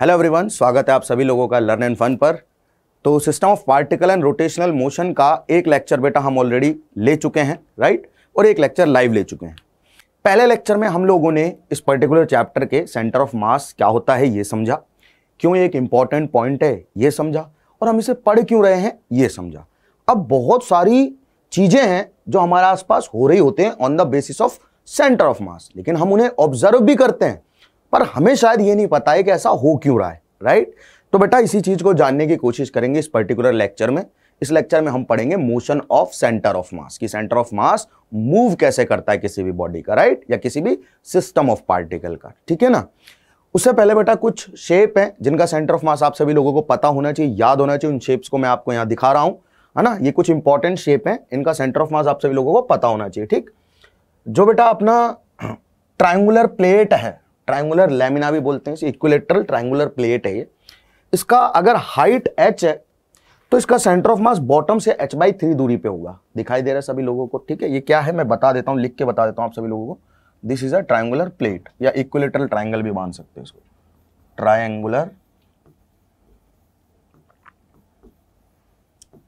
Hello everyone स्वागत है आप सभी लोगों का लर्न एंड फन पर तो system of particle and rotational motion का एक लेक्चर बेटा हम ऑलरेडी ले चुके हैं राइट और एक लेक्चर लाइव ले चुके हैं पहले लेक्चर में हम लोगों ने इस पर्टिकुलर चैप्टर के सेंटर ऑफ मास क्या होता है ये समझा क्यों एक इम्पॉर्टेंट पॉइंट है ये समझा और हम इसे पढ़ क्यों रहे हैं ये समझा अब बहुत सारी चीज़ें हैं जो हमारे आसपास हो रही होते हैं on the basis of centre of mass लेकिन हम उन्हें ऑब्जर्व भी करते हैं पर हमें शायद ये नहीं पता है कि ऐसा हो क्यों रहा है राइट तो बेटा इसी चीज़ को जानने की कोशिश करेंगे इस पर्टिकुलर लेक्चर में इस लेक्चर में हम पढ़ेंगे motion of centre of mass की सेंटर ऑफ मास मूव कैसे करता है किसी भी बॉडी का राइट या किसी भी सिस्टम ऑफ पार्टिकल का ठीक है ना उससे पहले बेटा कुछ शेप हैं जिनका सेंटर ऑफ मास आप सभी लोगों को पता होना चाहिए याद होना चाहिए उन शेप्स को मैं आपको यहां दिखा रहा हूँ है ना ये कुछ इंपॉर्टेंट शेप हैं इनका सेंटर ऑफ मास आप सभी लोगों को पता होना चाहिए ठीक जो बेटा अपना ट्राइंगुलर प्लेट है ट्राइंगुलर लेमिना भी बोलते हैं इक्विलेटरल ट्राइंगुलर प्लेट है ये इसका अगर हाइट एच है तो इसका सेंटर ऑफ मास बॉटम से एच बाई थ्री दूरी पे होगा दिखाई दे रहा है सभी लोगों को ठीक है ये क्या है मैं बता देता हूँ लिख के बता देता हूँ आप सभी लोगों को this is a triangular plate या इक्विलेटरल ट्राइंगल भी मान सकते हैं इसको ट्राइंगुलर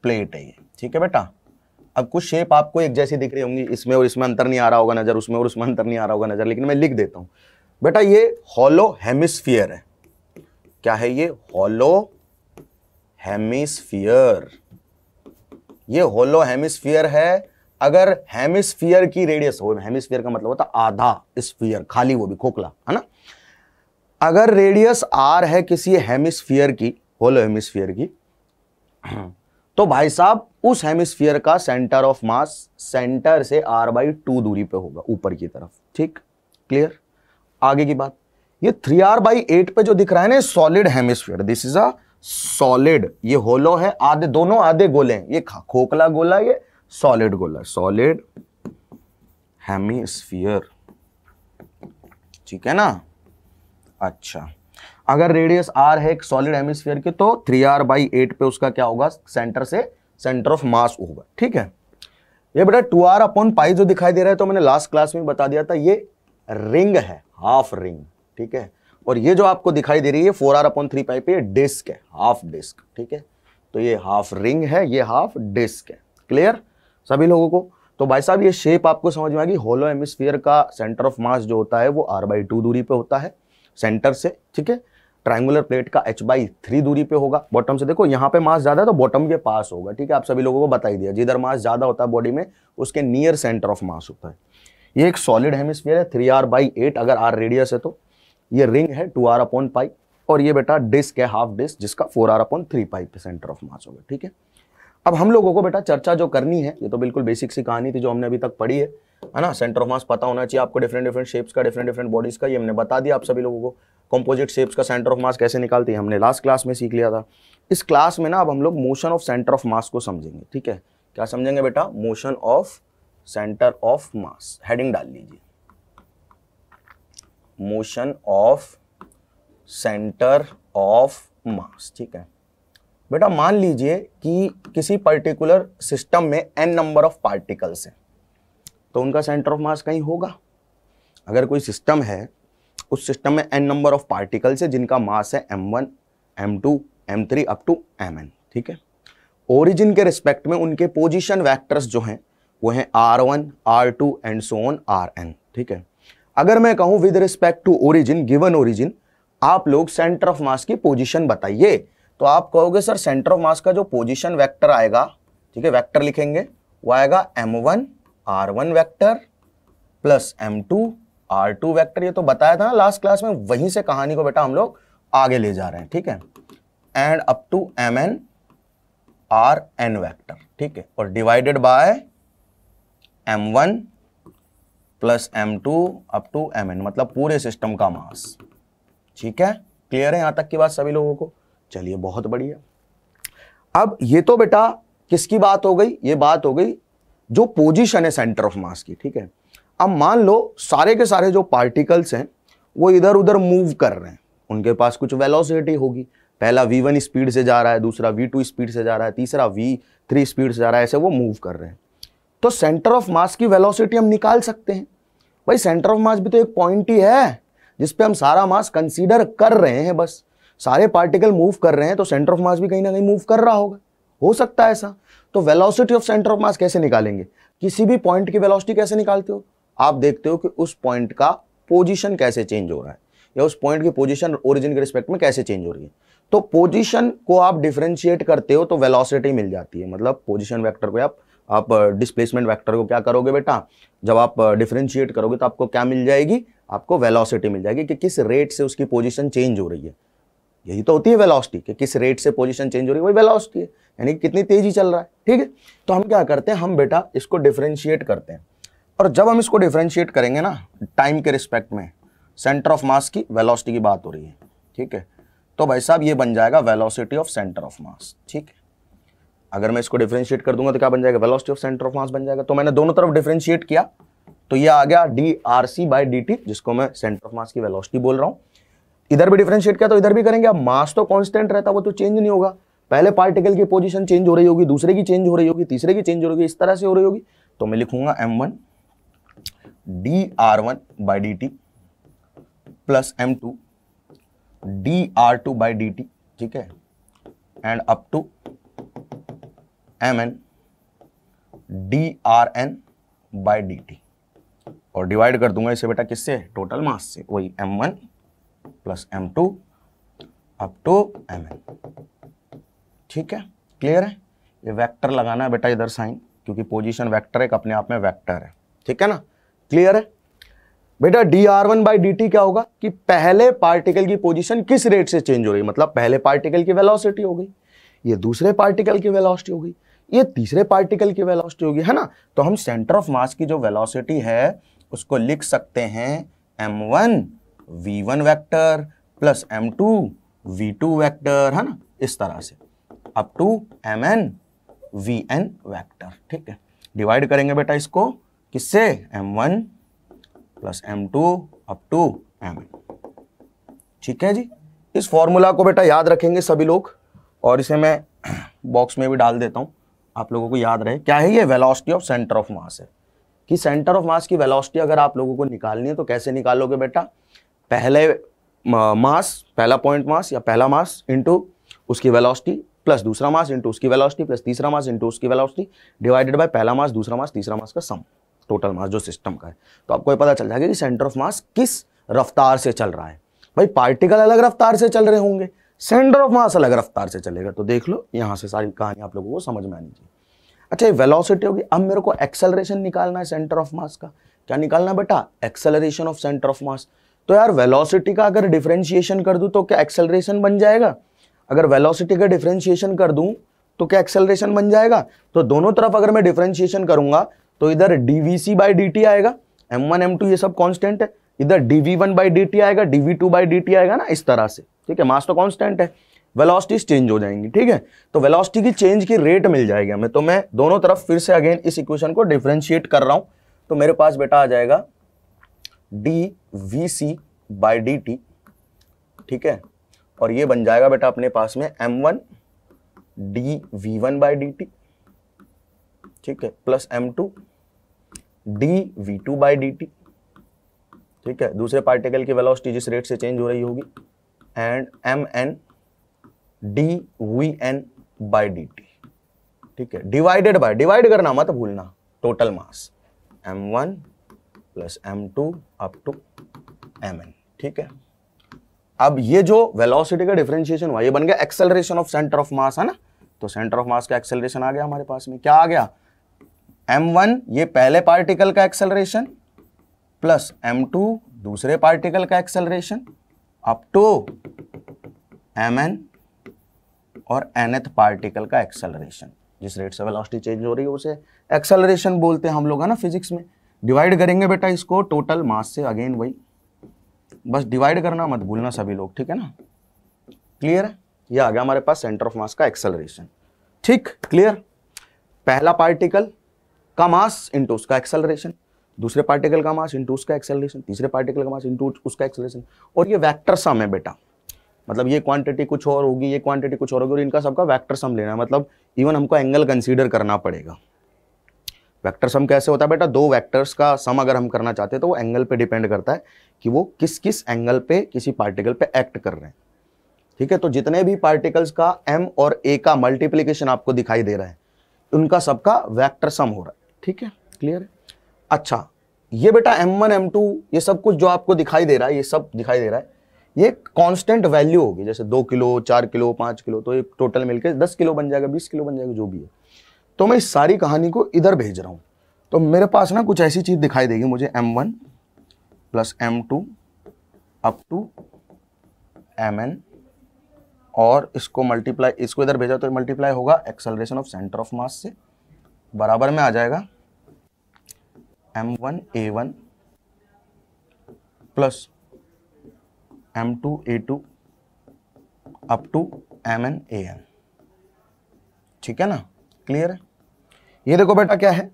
प्लेट है ये ठीक है बेटा अब कुछ शेप आपको एक जैसी दिख रही होंगी इसमें और इसमें अंतर नहीं आ रहा होगा नजर उसमें और उसमें अंतर नहीं आ रहा होगा नजर लेकिन मैं लिख देता हूँ बेटा ये हॉलो हेमिस्फीयर है क्या है ये हॉलो हेमिस्फीयर ये होलो हेमिस्फीयर है अगर हेमिस्फीयर की रेडियस हो हेमिस्फीयर का मतलब होता आधा स्फीयर खाली वो भी खोखला है ना अगर रेडियस आर है किसी हेमिस्फीयर की होलो हेमिस्फीयर की तो भाई साहब उस हेमिस्फीयर का सेंटर ऑफ मास सेंटर से आर बाई टू दूरी पे होगा ऊपर की तरफ ठीक क्लियर आगे की बात ये थ्री आर बाई एट पे जो दिख रहा है ना solid hemisphere this is a solid ये होलो है आधे दोनों आधे गोले हैं ये खोखला गोला ये सॉलिड गोला सॉलिड हेमिस्फीयर ठीक है ना अच्छा अगर रेडियस आर है एक सॉलिड हेमिस्फीयर के तो थ्री आर बाई एट पे उसका क्या होगा सेंटर से सेंटर ऑफ मास होगा ठीक है ये बेटा टू आर अपॉन पाई जो दिखाई दे रहा है तो मैंने लास्ट क्लास में बता दिया था ये रिंग है हाफ रिंग ठीक है और ये जो आपको दिखाई दे रही है four R upon three pi ये डिस्क है हाफ डिस्क ठीक है तो ये हाफ रिंग है ये हाफ डिस्क है क्लियर सभी लोगों को तो भाई साहब ये शेप आपको समझ में आएगी होलो एमिस्फीयर का सेंटर ऑफ मास जो होता है वो आर बाई टू दूरी पे होता है सेंटर से ठीक है ट्राइंगुलर प्लेट का एच बाई थ्री दूरी पे होगा बॉटम से देखो यहाँ पे मास ज़्यादा है तो बॉटम के पास होगा ठीक है आप सभी लोगों को बताई दिया जिधर मास ज़्यादा होता है बॉडी में उसके नियर सेंटर ऑफ मास होता है ये एक सॉलिड हेमिस्फीयर है थ्री आर बाई एट अगर आर रेडियस है तो ये रिंग है टू आर अपॉन पाई और ये बेटा डिस्क है हाफ डिस्क जिसका four R upon three pi पे सेंटर ऑफ मास होगा ठीक है अब हम लोगों को बेटा चर्चा जो करनी है ये तो बिल्कुल बेसिक सी कहानी थी जो हमने अभी तक पढ़ी है है ना सेंटर ऑफ मास पता होना चाहिए आपको डिफरेंट डिफरेंट शेप्स का डिफरेंट डिफरेंट बॉडीज का ये हमने बता दिया आप सभी लोगों को कंपोजिट शेप्स का सेंटर ऑफ मास कैसे निकालते हैं हमने लास्ट क्लास में सीख लिया था इस क्लास में ना अब हम लोग motion of centre of mass को समझेंगे ठीक है क्या समझेंगे बेटा motion of centre of mass heading डाल लीजिए motion of centre of mass ठीक है बेटा मान लीजिए कि किसी पर्टिकुलर सिस्टम में एन नंबर ऑफ पार्टिकल्स हैं तो उनका सेंटर ऑफ मास कहीं होगा अगर कोई सिस्टम है उस सिस्टम में एन नंबर ऑफ पार्टिकल्स है जिनका मास है M one M two M three up to M N ठीक है ओरिजिन के रिस्पेक्ट में उनके पोजीशन वैक्टर्स जो हैं वो हैं R one R two and so on R N ठीक है अगर मैं कहूं with respect to origin given origin आप लोग सेंटर ऑफ मास की पोजिशन बताइए तो आप कहोगे सर सेंटर ऑफ मास का जो पोजिशन वैक्टर आएगा ठीक है वैक्टर लिखेंगे वो आएगा M one R one vector plus M two R two vector ये तो बताया था ना लास्ट क्लास में वहीं से कहानी को बेटा हम लोग आगे ले जा रहे हैं ठीक है and up to M N R N vector ठीक है और divided by M one plus M two up to M N मतलब पूरे सिस्टम का मास ठीक है क्लियर है यहां तक की बात सभी लोगों को चलिए बहुत बढ़िया अब ये तो बेटा किसकी बात हो गई ये बात हो गई जो पोजीशन है सेंटर ऑफ मास की ठीक है अब मान लो सारे के सारे जो पार्टिकल्स हैं वो इधर उधर मूव कर रहे हैं उनके पास कुछ वेलोसिटी होगी पहला v1 स्पीड से जा रहा है दूसरा v2 स्पीड से जा रहा है तीसरा v3 स्पीड से जा रहा है ऐसे वो मूव कर रहे हैं तो सेंटर ऑफ मास की वेलोसिटी हम निकाल सकते हैं भाई सेंटर ऑफ मास भी तो एक पॉइंट ही है जिसपे हम सारा मास कंसीडर कर रहे हैं बस सारे पार्टिकल मूव कर रहे हैं तो सेंटर ऑफ मास भी कहीं ना कहीं मूव कर रहा होगा हो सकता है ऐसा तो velocity of centre of mass कैसे निकालेंगे किसी भी पॉइंट की वेलोसिटी कैसे निकालते हो आप देखते हो कि उस पॉइंट का पोजीशन कैसे चेंज हो रहा है या उस पॉइंट की पोजीशन ओरिजिन के रिस्पेक्ट में कैसे चेंज हो रही है तो पोजीशन को आप डिफ्रेंशिएट करते हो तो वेलोसिटी मिल जाती है मतलब पोजिशन वैक्टर को आप आप डिस्प्लेसमेंट वैक्टर को क्या करोगे बेटा जब आप डिफ्रेंशिएट करोगे तो आपको क्या मिल जाएगी आपको वेलोसिटी मिल जाएगी कि किस रेट से उसकी पोजीशन चेंज हो रही है यही तो होती है वेलोसिटी कि किस रेट से पोजीशन चेंज हो रही है वही वेलॉसिटी है यानी कितनी तेजी चल रहा है ठीक है तो हम क्या करते हैं हम बेटा इसको डिफ्रेंशिएट करते हैं और जब हम इसको डिफ्रेंशिएट करेंगे ना टाइम के रिस्पेक्ट में सेंटर ऑफ मास की वेलॉसिटी की बात हो रही है ठीक है तो भाई साहब ये बन जाएगा velocity of centre of mass ठीक है अगर मैं इसको डिफ्रेंशिएट कर दूंगा तो क्या बन जाएगा velocity of centre of mass बन जाएगा तो मैंने दोनों तरफ डिफ्रेंशिएट किया तो ये आ गया D R C by D T जिसको मैं सेंटर ऑफ मास की वेलोसिटी बोल रहा हूँ इधर भी डिफ्रेंशिएट किया तो इधर भी करेंगे अब मास तो कॉन्स्टेंट रहता वो तो चेंज नहीं होगा पहले पार्टिकल की पोजिशन चेंज हो रही होगी दूसरे की चेंज हो रही होगी तीसरे की चेंज हो रही होगी इस तरह से हो रही होगी तो मैं लिखूंगा M one D R one by D T plus M two D R two by D T ठीक है and up to M N D R N by D T और डिवाइड कर दूंगा इसे बेटा किससे टोटल मास से वही M one plus M two up to M N ठीक है क्लियर है ये वेक्टर लगाना है बेटा इधर साइन क्योंकि पोजीशन वेक्टर एक अपने आप में वेक्टर है ठीक है ना क्लियर है बेटा D R one by D T क्या होगा कि पहले पार्टिकल की पोजीशन किस रेट से चेंज हो रही मतलब पहले पार्टिकल की वेलोसिटी हो गई ये दूसरे पार्टिकल की वेलोसिटी हो गई ये तीसरे पार्टिकल की वेलोसिटी होगी है ना तो हम सेंटर ऑफ मास की जो वेलोसिटी है उसको लिख सकते हैं M one we one vector plus M two we two vector है ना इस तरह से up to M N V N vector ठीक है डिवाइड करेंगे बेटा इसको किससे M one plus M two up to M N ठीक है जी इस फॉर्मूला को बेटा याद रखेंगे सभी लोग और इसे मैं बॉक्स में भी डाल देता हूँ आप लोगों को याद रहे क्या है ये velocity of centre of mass है कि सेंटर ऑफ मास की वेलॉसिटी अगर आप लोगों को निकालनी है तो कैसे निकालोगे बेटा पहले मास पहला पॉइंट मास या पहला मास इंटू उसकी वेलॉसिटी प्लस दूसरा मास इंटू उसकी वेलॉसिटी प्लस तीसरा मास इंटू उसकी वेलॉसिटी डिवाइडेड बाय पहला मास दूसरा मास तीसरा मास का सम टोटल मास जो सिस्टम का है तो आपको ये पता चल जाएगा कि सेंटर ऑफ मास किस रफ्तार से चल रहा है भाई पार्टिकल अलग रफ्तार से चल रहे होंगे सेंटर ऑफ मास अलग रफ्तार से चलेगा तो देख लो यहाँ से सारी कहानी आप लोगों को समझ में आनी चाहिए अच्छा ये वेलोसिटी होगी अब मेरे को एक्सेलरेशन निकालना है सेंटर ऑफ मास का क्या निकालना बेटा acceleration of centre of mass तो यार वेलोसिटी का अगर डिफरेंशिएशन कर दूं तो क्या एक्सेलरेशन बन जाएगा अगर वेलोसिटी का डिफरेंशिएशन कर दूं तो क्या एक्सेलरेशन बन जाएगा तो दोनों तरफ अगर मैं डिफरेंशिएशन करूंगा तो इधर D we C by D T आएगा एम वन एम टू ये सब कॉन्स्टेंट है इधर D V one by D T आएगा D V two by D T आएगा ना इस तरह से ठीक है मास तो कांस्टेंट है वेलोसिटीज चेंज हो जाएंगी ठीक है तो वेलोसिटी की चेंज की रेट मिल जाएगी हमें तो मैं दोनों तरफ फिर से अगेन इस इक्वेशन को डिफ्रेंशिएट कर रहा हूँ तो मेरे पास बेटा आ जाएगा D we C by D T ठीक है और ये बन जाएगा बेटा अपने पास में M one D V one by D T ठीक है plus M two D V two by D T ठीक है दूसरे पार्टिकल की वेलोसिटी जिस रेट से चेंज हो रही होगी and M N D V N by D T ठीक है डिवाइडेड बाय डिवाइड करना मत भूलना total mass M one plus M two up to M N ठीक है अब ये जो वेलोसिटी का डिफरेंशिएशन हुआ ये बन गया acceleration of centre of mass है ना तो सेंटर ऑफ मास का एक्सेलरेशन आ गया हमारे पास में क्या आ गया m1 ये पहले पार्टिकल का एक्सेलरेशन प्लस m2 दूसरे पार्टिकल का acceleration up to M n और एनथ पार्टिकल का एक्सेलरेशन जिस रेट से वेलोसिटी चेंज हो रही है उसे एक्सेलरेशन बोलते हैं हम लोग है ना फिजिक्स में डिवाइड करेंगे बेटा इसको टोटल मास से अगेन वही बस डिवाइड करना मत भूलना सभी लोग ठीक है ना क्लियर है यह आ गया हमारे पास सेंटर ऑफ मास का एक्सेलरेशन ठीक क्लियर पहला पार्टिकल का मास इंटू उसका एक्सेलरेशन दूसरे पार्टिकल का मास इंटू उसका एक्सेलरेशन तीसरे पार्टिकल का मास इंटू उसका एक्सेलरेशन और ये वैक्टर सम है बेटा मतलब ये क्वांटिटी कुछ और होगी ये क्वांटिटी कुछ और होगी और इनका सबका वैक्टर सम लेना है मतलब इवन हमको एंगल कंसीडर करना पड़ेगा वैक्टर सम कैसे होता है बेटा दो वैक्टर्स का सम अगर हम करना चाहते हैं तो वो एंगल पर डिपेंड करता है कि वो किस किस एंगल पर किसी पार्टिकल पे एक्ट कर रहे हैं ठीक है तो जितने भी पार्टिकल्स का एम और ए का मल्टीप्लीकेशन आपको दिखाई दे रहा है उनका सबका वैक्टर सम हो रहा है ठीक है क्लियर है अच्छा ये बेटा m1 m2 ये सब कुछ जो आपको दिखाई दे रहा है ये सब दिखाई दे रहा है ये कांस्टेंट वैल्यू होगी जैसे दो किलो चार किलो पाँच किलो तो ये टोटल मिलकर दस किलो बन जाएगा बीस किलो बन जाएगा जो भी है तो मैं इस सारी कहानी को इधर भेज रहा हूँ तो मेरे पास ना कुछ ऐसी चीज़ दिखाई देगी मुझे m one plus M two up to M n और इसको मल्टीप्लाई इसको इधर भेजा तो मल्टीप्लाई होगा acceleration of centre of mass से बराबर में आ जाएगा m one a one plus M two a two up to M n a n ठीक है ना क्लियर है ये देखो बेटा क्या है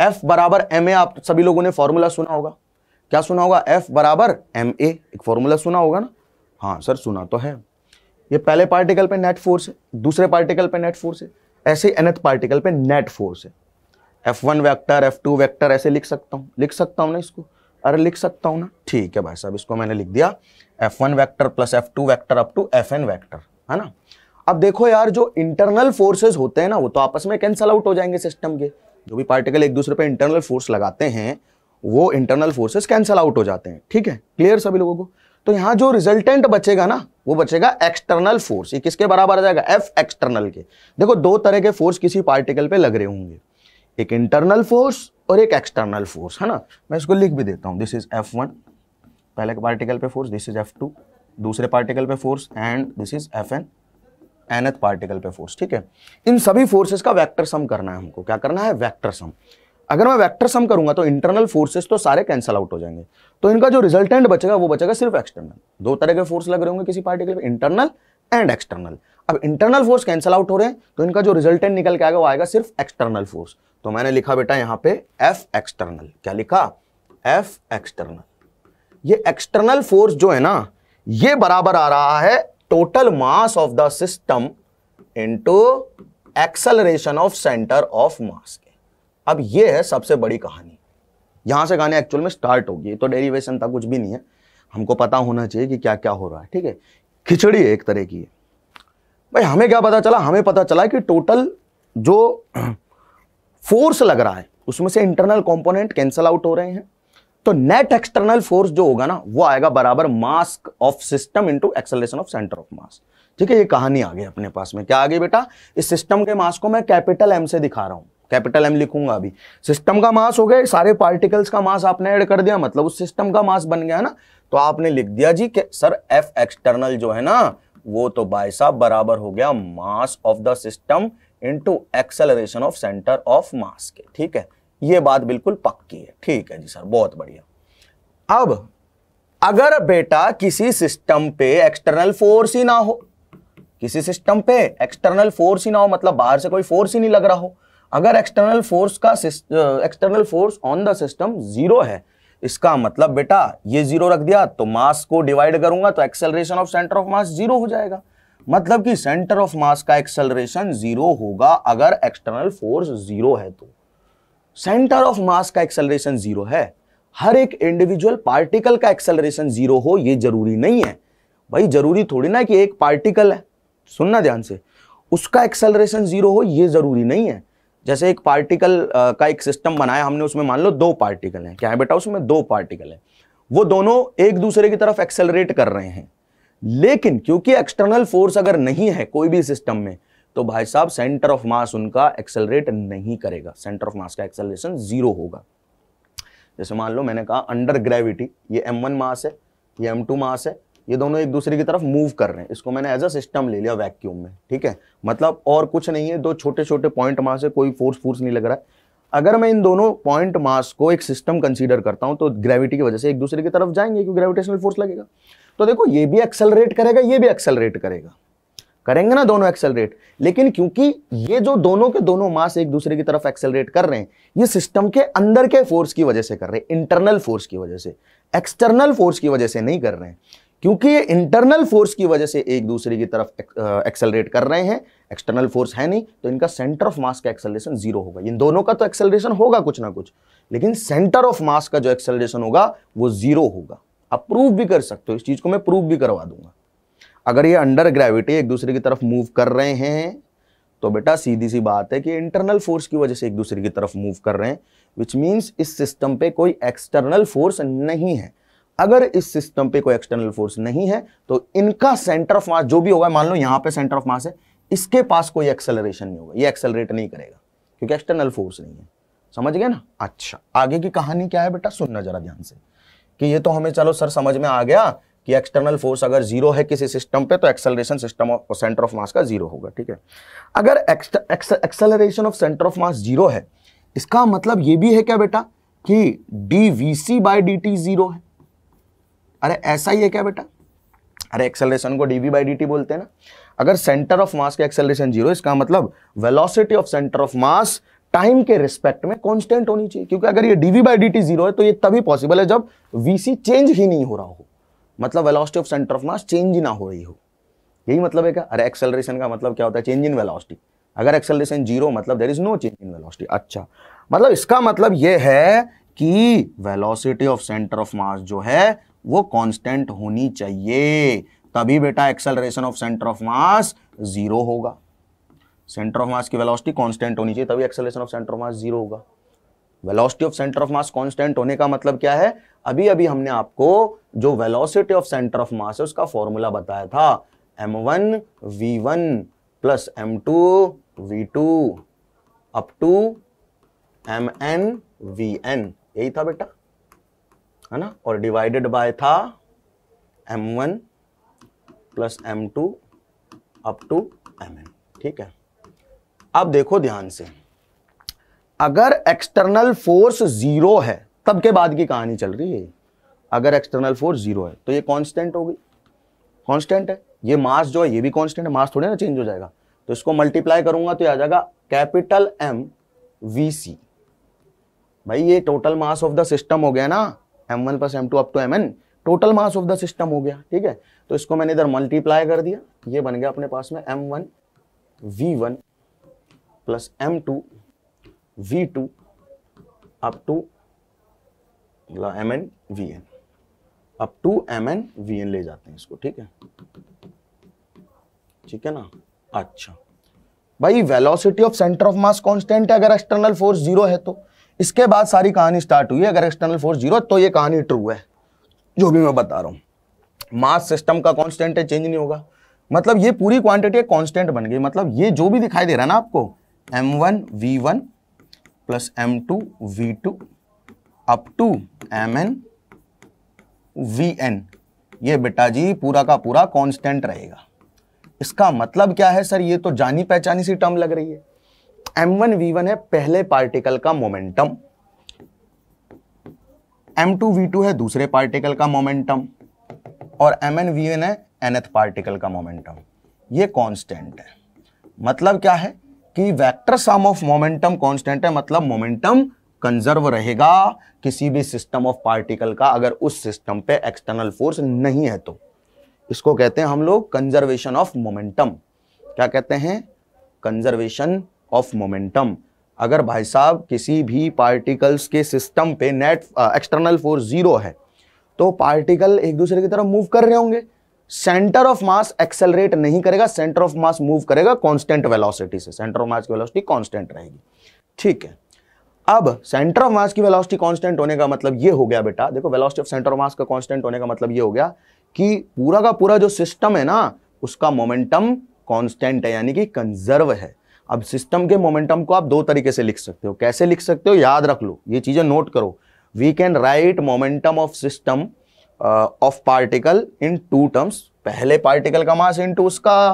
एफ बराबर एम ए आप सभी लोगों ने फॉर्मूला सुना होगा क्या सुना होगा एफ बराबर एम ए एक फॉर्मूला सुना होगा ना हाँ सर सुना तो है ये पहले पार्टिकल पे नेट फोर्स है दूसरे पार्टिकल पे नेट फोर्स है ऐसे ही एनथ पार्टिकल पे नेट फोर्स है f one vector f two vector ऐसे लिख सकता हूँ लिख सकता हूँ ना इसको अरे लिख सकता हूँ ना ठीक है भाई साहब इसको मैंने लिख दिया f one vector plus f two vector up to f n vector है ना अब देखो यार जो इंटरनल फोर्सेज होते हैं ना वो तो आपस में कैंसल आउट हो जाएंगे सिस्टम के जो भी पार्टिकल एक दूसरे पर इंटरनल फोर्स लगाते हैं वो इंटरनल फोर्सेज कैंसल आउट हो जाते हैं ठीक है क्लियर सभी लोगों को तो यहाँ जो रिजल्टेंट बचेगा ना वो बचेगा एक्सटर्नल फोर्स ये किसके बराबर आ जाएगा एफ एक्सटर्नल के देखो दो तरह के फोर्स किसी पार्टिकल पे लग रहे होंगे एक इंटरनल फोर्स और एक एक्सटर्नल फोर्स है ना मैं इसको लिख भी देता हूँ दिस इज एफ वन पहले पार्टिकल पे force this is f two दूसरे पार्टिकल पे force and this is f n nth particle पे फोर्स ठीक है इन सभी फोर्सेस का वेक्टर सम करना है हमको क्या करना है वेक्टर सम अगर मैं वेक्टर सम करूंगा तो इंटरनल फोर्सेस तो सारे कैंसिल आउट हो जाएंगे तो इनका जो रिजल्टेंट बचेगा वो बचेगा सिर्फ एक्सटर्नल दो तरह के फोर्स लग रहे होंगे किसी पार्टिकल पे इंटरनल एंड एक्सटर्नल अब इंटरनल फोर्स कैंसिल आउट हो रहे हैं तो इनका जो रिजल्टेंट निकल के आएगा वो आएगा सिर्फ एक्सटर्नल फोर्स तो मैंने लिखा बेटा यहां पे एफ एक्सटर्नल क्या लिखा एफ एक्सटर्नल ये एक्सटर्नल फोर्स जो है ना ये बराबर आ रहा है total mass of the system into acceleration of centre of mass के अब ये है सबसे बड़ी कहानी यहां से कहानी एक्चुअल में स्टार्ट होगी तो डेरिवेशन था कुछ भी नहीं है हमको पता होना चाहिए कि क्या क्या हो रहा है ठीक है खिचड़ी है एक तरह की भाई हमें क्या पता चला हमें पता चला कि टोटल जो फोर्स लग रहा है उसमें से इंटरनल कंपोनेंट कैंसल आउट हो रहे हैं तो नेट एक्सटर्नल फोर्स जो होगा ना वो आएगा बराबर mass of system into acceleration of centre of mass ठीक है ये कहानी आ गई अपने पास में क्या आ गई बेटा इस सिस्टम के मास को मैं कैपिटल एम से दिखा रहा हूं कैपिटल एम लिखूंगा अभी सिस्टम का मास हो गया सारे पार्टिकल्स का मास आपने ऐड कर दिया मतलब उस सिस्टम का मास बन गया ना तो आपने लिख दिया जी के, सर एफ एक्सटर्नल जो है ना वो तो भाई साहब बराबर हो गया mass of the system into acceleration of centre of mass के ठीक है ये बात बिल्कुल पक्की है ठीक है जी सर बहुत बढ़िया अब अगर बेटा किसी सिस्टम पे एक्सटर्नल फोर्स ही ना हो किसी सिस्टम पे एक्सटर्नल फोर्स ही ना हो मतलब बाहर से कोई फोर्स ही नहीं लग रहा हो अगर एक्सटर्नल फोर्स का external force on the system zero है इसका मतलब बेटा ये जीरो रख दिया तो मास को डिवाइड करूंगा तो acceleration of centre of mass zero हो जाएगा मतलब कि सेंटर ऑफ मास का एक्सेलरेशन जीरो होगा अगर एक्सटर्नल फोर्स जीरो है तो सेंटर ऑफ मास का एक्सेलरेशन जीरो है हर एक इंडिविजुअल पार्टिकल का एक्सेलरेशन जीरो हो ये जरूरी नहीं है भाई जरूरी थोड़ी ना कि एक पार्टिकल है सुनना ध्यान से उसका एक्सेलरेशन जीरो हो ये जरूरी नहीं है जैसे एक पार्टिकल का एक सिस्टम बनाया हमने उसमें मान लो दो पार्टिकल हैं क्या है बेटा उसमें दो पार्टिकल है वो दोनों एक दूसरे की तरफ एक्सेलरेट कर रहे हैं लेकिन क्योंकि एक्सटर्नल फोर्स अगर नहीं है कोई भी सिस्टम में तो भाई साहब सेंटर ऑफ मास उनका एक्सेलरेट नहीं करेगा सेंटर ऑफ मास का एक्सेलरेशन जीरो होगा जैसे मान लो मैंने कहा अंडर ग्रेविटी ये एम मास है ये एम मास है ये दोनों एक दूसरे की तरफ मूव कर रहे हैं इसको मैंने एज अ सिस्टम ले लिया वैक्यूम में ठीक है मतलब और कुछ नहीं है दो छोटे छोटे पॉइंट मास है कोई फोर्स फोर्स नहीं लग रहा है अगर मैं इन दोनों पॉइंट मास को एक सिस्टम कंसीडर करता हूं तो ग्रेविटी की वजह से एक दूसरे की तरफ जाएंगे क्योंकि ग्रेविटेशनल फोर्स लगेगा तो देखो ये भी एक्सेलरेट करेगा ये भी एक्सेलरेट करेगा करेंगे ना दोनों एक्सेलरेट लेकिन क्योंकि ये जो दोनों के दोनों मास एक दूसरे की तरफ एक्सेलरेट कर रहे हैं ये सिस्टम के अंदर के फोर्स की वजह से कर रहे हैं इंटरनल फोर्स की वजह से एक्सटर्नल फोर्स की वजह से नहीं कर रहे हैं क्योंकि ये इंटरनल फोर्स की वजह से एक दूसरे की तरफ एक्सेलरेट कर रहे हैं एक्सटर्नल फोर्स है नहीं तो इनका सेंटर ऑफ मास का एक्सेलरेशन जीरो होगा इन दोनों का तो एक्सेलरेशन होगा कुछ ना कुछ लेकिन सेंटर ऑफ मास का जो एक्सेलरेशन होगा वो जीरो होगा आप प्रूव भी कर सकते हो इस चीज़ को मैं प्रूव भी करवा दूंगा अगर ये अंडर ग्रेविटी एक दूसरे की तरफ मूव कर रहे हैं तो बेटा सीधी सी बात है कि इंटरनल फोर्स की वजह से एक दूसरे की तरफ मूव कर रहे हैं विच मीन्स इस सिस्टम पे कोई एक्सटर्नल फोर्स नहीं है अगर इस सिस्टम पे कोई एक्सटर्नल फोर्स नहीं है तो इनका सेंटर ऑफ मास जो भी होगा मान लो यहाँ पे सेंटर ऑफ मास है इसके पास कोई एक्सेलरेशन नहीं होगा ये एक्सेलरेट नहीं करेगा क्योंकि एक्सटर्नल फोर्स नहीं है समझ गए ना अच्छा आगे की कहानी क्या है बेटा सुनना जरा ध्यान से कि ये तो हमें चलो सर समझ में आ गया कि एक्सटर्नल फोर्स अगर जीरो है किसी सिस्टम पे तो acceleration system of centre of mass का जीरो होगा ठीक है अगर acceleration of centre of mass zero है इसका मतलब ये भी है क्या बेटा कि d we C by D t zero है अरे ऐसा ही है क्या बेटा अरे एक्सेलरेशन को d v by D t बोलते हैं ना अगर सेंटर ऑफ मास का एक्सेलरेशन जीरो इसका मतलब velocity of centre of mass time के रिस्पेक्ट में कॉन्स्टेंट होनी चाहिए क्योंकि अगर ये d v by D t zero है तो ये तभी पॉसिबल है जब वीसी चेंज ही नहीं हो रहा हो मतलब velocity of centre of mass change ही ना हो रही हो यही मतलब है क्या अरे एक्सेलरेशन का मतलब क्या होता है चेंज इन वेलॉसिटी अगर एक्सेलरेशन जीरो मतलब there is no change in velocity अच्छा मतलब इसका मतलब ये है कि velocity of centre of mass जो है वो कॉन्स्टेंट होनी चाहिए तभी बेटा acceleration of centre of mass zero होगा सेंटर ऑफ मास की वेलोसिटी कांस्टेंट होनी चाहिए तभी acceleration of centre of mass zero होगा velocity of centre of mass constant होने का मतलब क्या है अभी अभी हमने आपको जो velocity of centre of mass है उसका फॉर्मूला बताया था m one we one plus M two we two up to M N V n यही था बेटा है ना और डिवाइडेड बाय था m one plus M two up to M N ठीक है अब देखो ध्यान से अगर एक्सटर्नल फोर्स जीरो है तब के बाद की कहानी चल रही है अगर एक्सटर्नल फोर्स जीरो है तो ये कांस्टेंट होगी कांस्टेंट है ये मास जो है ये भी कांस्टेंट है मास थोड़े ना चेंज हो जाएगा तो इसको मल्टीप्लाई करूंगा तो आ जाएगा कैपिटल एम वी सी भाई ये total mass of the system हो गया ना m one plus M two up to M n total mass of the system हो गया ठीक है तो इसको मैंने इधर मल्टीप्लाई कर दिया ये बन गया अपने पास में M one we one plus M two we two up to M N V n up to M N V n ले जाते हैं इसको ठीक है ठीक है ना अच्छा भाई velocity of centre of mass constant है अगर एक्सटर्नल फोर्स जीरो है तो इसके बाद सारी कहानी स्टार्ट हुई है अगर एक्सटर्नल फोर्स जीरो तो ये कहानी ट्रू है जो भी मैं बता रहा हूं मास सिस्टम का कांस्टेंट है चेंज नहीं होगा मतलब ये पूरी क्वांटिटी एक कांस्टेंट बन गई मतलब ये जो भी दिखाई दे रहा है ना आपको m one we one plus M two we two up to M N V n ये बेटा जी पूरा का पूरा कांस्टेंट रहेगा इसका मतलब क्या है सर ये तो जानी पहचानी सी टर्म लग रही है एम वन वी वन है पहले पार्टिकल का momentum m two we two है दूसरे पार्टिकल का मोमेंटम और एम एन वी एन है एनथ पार्टिकल का मोमेंटम ये कांस्टेंट है मतलब क्या है कि vector sum of momentum constant है मतलब मोमेंटम कंजर्व रहेगा किसी भी सिस्टम ऑफ पार्टिकल का अगर उस सिस्टम पे एक्सटर्नल फोर्स नहीं है तो इसको कहते हैं हम लोग कंजर्वेशन ऑफ मोमेंटम क्या कहते हैं कंजर्वेशन ऑफ मोमेंटम अगर भाई साहब किसी भी पार्टिकल्स के सिस्टम पे नेट एक्सटर्नल फोर्स जीरो है तो पार्टिकल एक दूसरे की तरफ मूव कर रहे होंगे सेंटर ऑफ मास एक्सेलरेट नहीं करेगा सेंटर ऑफ मास मूव करेगा कांस्टेंट वेलोसिटी से सेंटर ऑफ मास की वेलोसिटी कांस्टेंट रहेगी ठीक है अब सेंटर ऑफ मास की वेलोसिटी कांस्टेंट होने का मतलब ये हो गया बेटा देखो velocity of centre of mass का कांस्टेंट होने का मतलब ये हो गया कि पूरा का पूरा जो सिस्टम है ना उसका मोमेंटम कॉन्स्टेंट है यानी कि कंजर्व है अब सिस्टम के मोमेंटम को आप दो तरीके से लिख सकते हो कैसे लिख सकते हो याद रख लो ये चीज़ें नोट करो we can write momentum of system of particle in two terms पहले पार्टिकल का मास इनटू उसका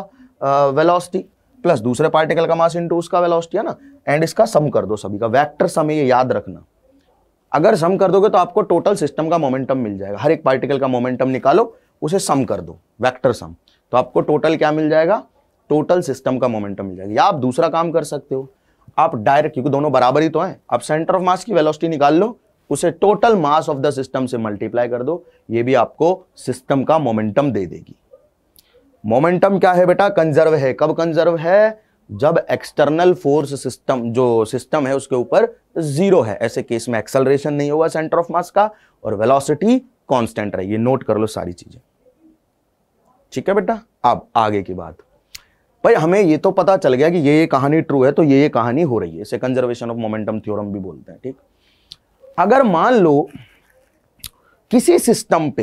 वेलोसिटी प्लस दूसरे पार्टिकल का मास इनटू उसका वेलोसिटी है ना एंड इसका सम कर दो सभी का वेक्टर सम ये याद रखना अगर सम कर दोगे तो आपको टोटल सिस्टम का मोमेंटम मिल जाएगा हर एक पार्टिकल का मोमेंटम निकालो उसे सम कर दो वेक्टर सम तो आपको टोटल क्या मिल जाएगा टोटल सिस्टम का मोमेंटम मिल जाएगा या आप दूसरा काम कर सकते हो आप डायरेक्ट क्योंकि दोनों बराबर ही तो हैं आप सेंटर ऑफ मास की वेलोसिटी निकाल लो उसे total mass of the system से मल्टीप्लाई कर दो ये भी आपको सिस्टम का मोमेंटम दे देगी मोमेंटम क्या है बेटा कंजर्व है कब कंजर्व है जब एक्सटर्नल फोर्स सिस्टम जो सिस्टम है उसके ऊपर जीरो है ऐसे केस में एक्सलरेशन नहीं होगा सेंटर ऑफ मास का और वेलोसिटी कांस्टेंट ये नोट कर लो सारी चीजें ठीक है बेटा अब आगे की बात भाई हमें ये तो पता चल गया कि ये ये कहानी ट्रू है तो ये ये कहानी हो रही है इसे कंजर्वेशन ऑफ मोमेंटम थ्योरम भी बोलते हैं ठीक है अगर मान लो किसी सिस्टम पे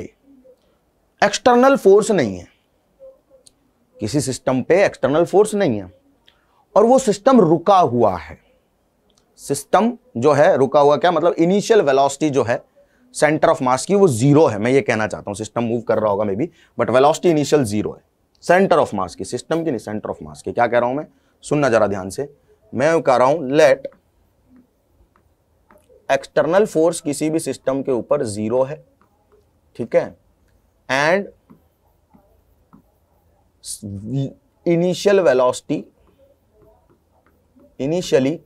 एक्सटर्नल फोर्स नहीं है किसी सिस्टम पे एक्सटर्नल फोर्स नहीं है और वो सिस्टम रुका हुआ है सिस्टम जो है रुका हुआ क्या मतलब इनिशियल वेलोसिटी जो है सेंटर ऑफ मास की वो जीरो है मैं ये कहना चाहता हूं सिस्टम मूव कर रहा होगा may be but velocity initial zero है सेंटर ऑफ मास की सिस्टम की नहीं सेंटर ऑफ मास की क्या कह रहा हूं मैं सुनना जरा ध्यान से मैं कह रहा हूँ लेट एक्सटर्नल फोर्स किसी भी सिस्टम के ऊपर जीरो है ठीक है and initial velocity initially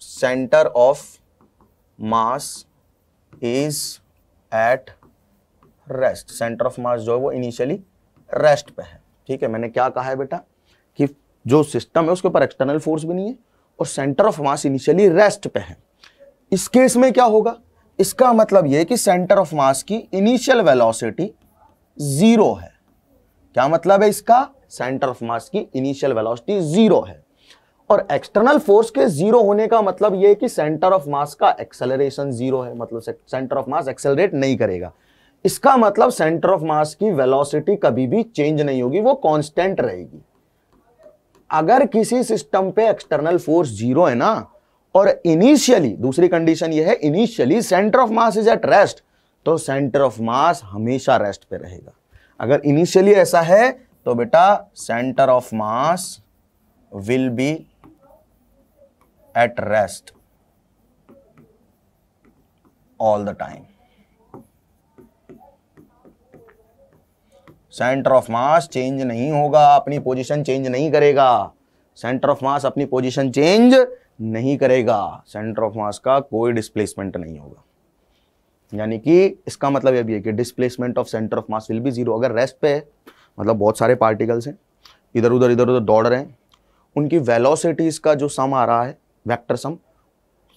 centre of mass is at rest centre of mass जो है वो इनिशियली रेस्ट पे है ठीक है मैंने क्या कहा है बेटा कि जो सिस्टम है उसके ऊपर एक्सटर्नल फोर्स भी नहीं है और centre of mass initially rest पे है इस केस में क्या होगा इसका मतलब यह कि सेंटर ऑफ मास की इनिशियल वेलोसिटी जीरो है क्या मतलब है इसका सेंटर ऑफ मास की इनिशियल वेलोसिटी जीरो है और एक्सटर्नल फोर्स के जीरो होने का मतलब यह कि सेंटर ऑफ मास का एक्सेलरेशन जीरो है मतलब सेंटर ऑफ मास एक्सेलरेट नहीं करेगा इसका मतलब सेंटर ऑफ मास की वेलोसिटी कभी भी चेंज नहीं होगी वो कांस्टेंट रहेगी अगर किसी सिस्टम पे एक्सटर्नल फोर्स जीरो है ना और इनिशियली दूसरी कंडीशन यह है initially centre of mass is at rest तो सेंटर ऑफ मास हमेशा रेस्ट पे रहेगा अगर इनिशियली ऐसा है तो बेटा centre of mass will be at rest all the time centre of mass change नहीं होगा अपनी पोजीशन चेंज नहीं करेगा सेंटर ऑफ मास अपनी पोजीशन चेंज नहीं करेगा सेंटर ऑफ मास का कोई डिस्प्लेसमेंट नहीं होगा यानी कि इसका मतलब यह भी है कि displacement of centre of mass will भी जीरो अगर रेस्ट पे है मतलब बहुत सारे पार्टिकल्स हैं इधर उधर इधर उधर दौड़ रहे हैं उनकी वेलोसिटीज़ का जो सम आ रहा है वेक्टर सम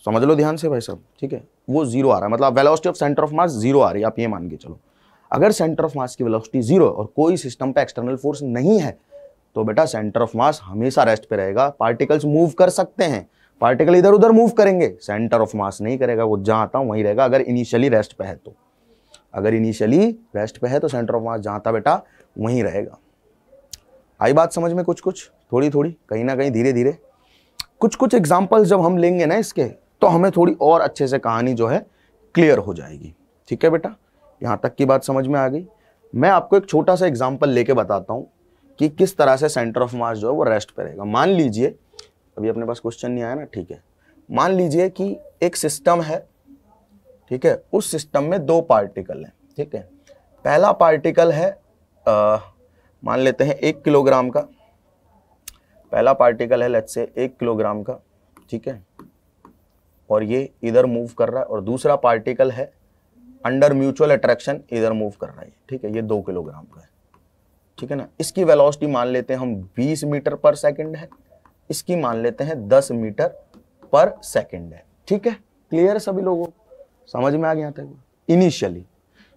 समझ लो ध्यान से भाई साहब ठीक है वो जीरो आ रहा है मतलब velocity of centre of mass zero आ रही है आप ये मान के चलो अगर सेंटर ऑफ मास की वेलोसिटी जीरो है और कोई सिस्टम पे एक्सटर्नल फोर्स नहीं है तो बेटा सेंटर ऑफ मास हमेशा रेस्ट पे रहेगा पार्टिकल्स मूव कर सकते हैं पार्टिकल इधर उधर मूव करेंगे सेंटर ऑफ मास नहीं करेगा वो जहां आता वहीं रहेगा अगर इनिशियली रेस्ट पे है तो अगर इनिशियली रेस्ट पे है तो सेंटर ऑफ मास जहां बेटा वहीं रहेगा आई बात समझ में कुछ कुछ थोड़ी थोड़ी कहीं ना कहीं धीरे धीरे कुछ कुछ एग्जाम्पल्स जब हम लेंगे ना इसके तो हमें थोड़ी और अच्छे से कहानी जो है क्लियर हो जाएगी ठीक है बेटा यहाँ तक की बात समझ में आ गई मैं आपको एक छोटा सा एग्जाम्पल लेके बताता हूँ कि किस तरह से सेंटर ऑफ मास जो है वो रेस्ट पे रहेगा मान लीजिए अभी अपने पास क्वेश्चन नहीं आया ना ठीक है मान लीजिए कि एक सिस्टम है ठीक है उस सिस्टम में दो पार्टिकल हैं ठीक है पहला पार्टिकल है आ, मान लेते हैं एक किलोग्राम का पहला पार्टिकल है लेट से एक किलोग्राम का ठीक है और ये इधर मूव कर रहा है और दूसरा पार्टिकल है अंडर म्यूचुअल अट्रैक्शन इधर मूव कर रहा है ठीक है ये दो किलोग्राम का है ठीक है ना इसकी वेलोसिटी मान लेते हैं हम 20 मीटर पर सेकंड है इसकी मान लेते हैं दस मीटर पर सेकेंड है ठीक है क्लियर है सभी लोगों समझ में आ गया था इनिशियली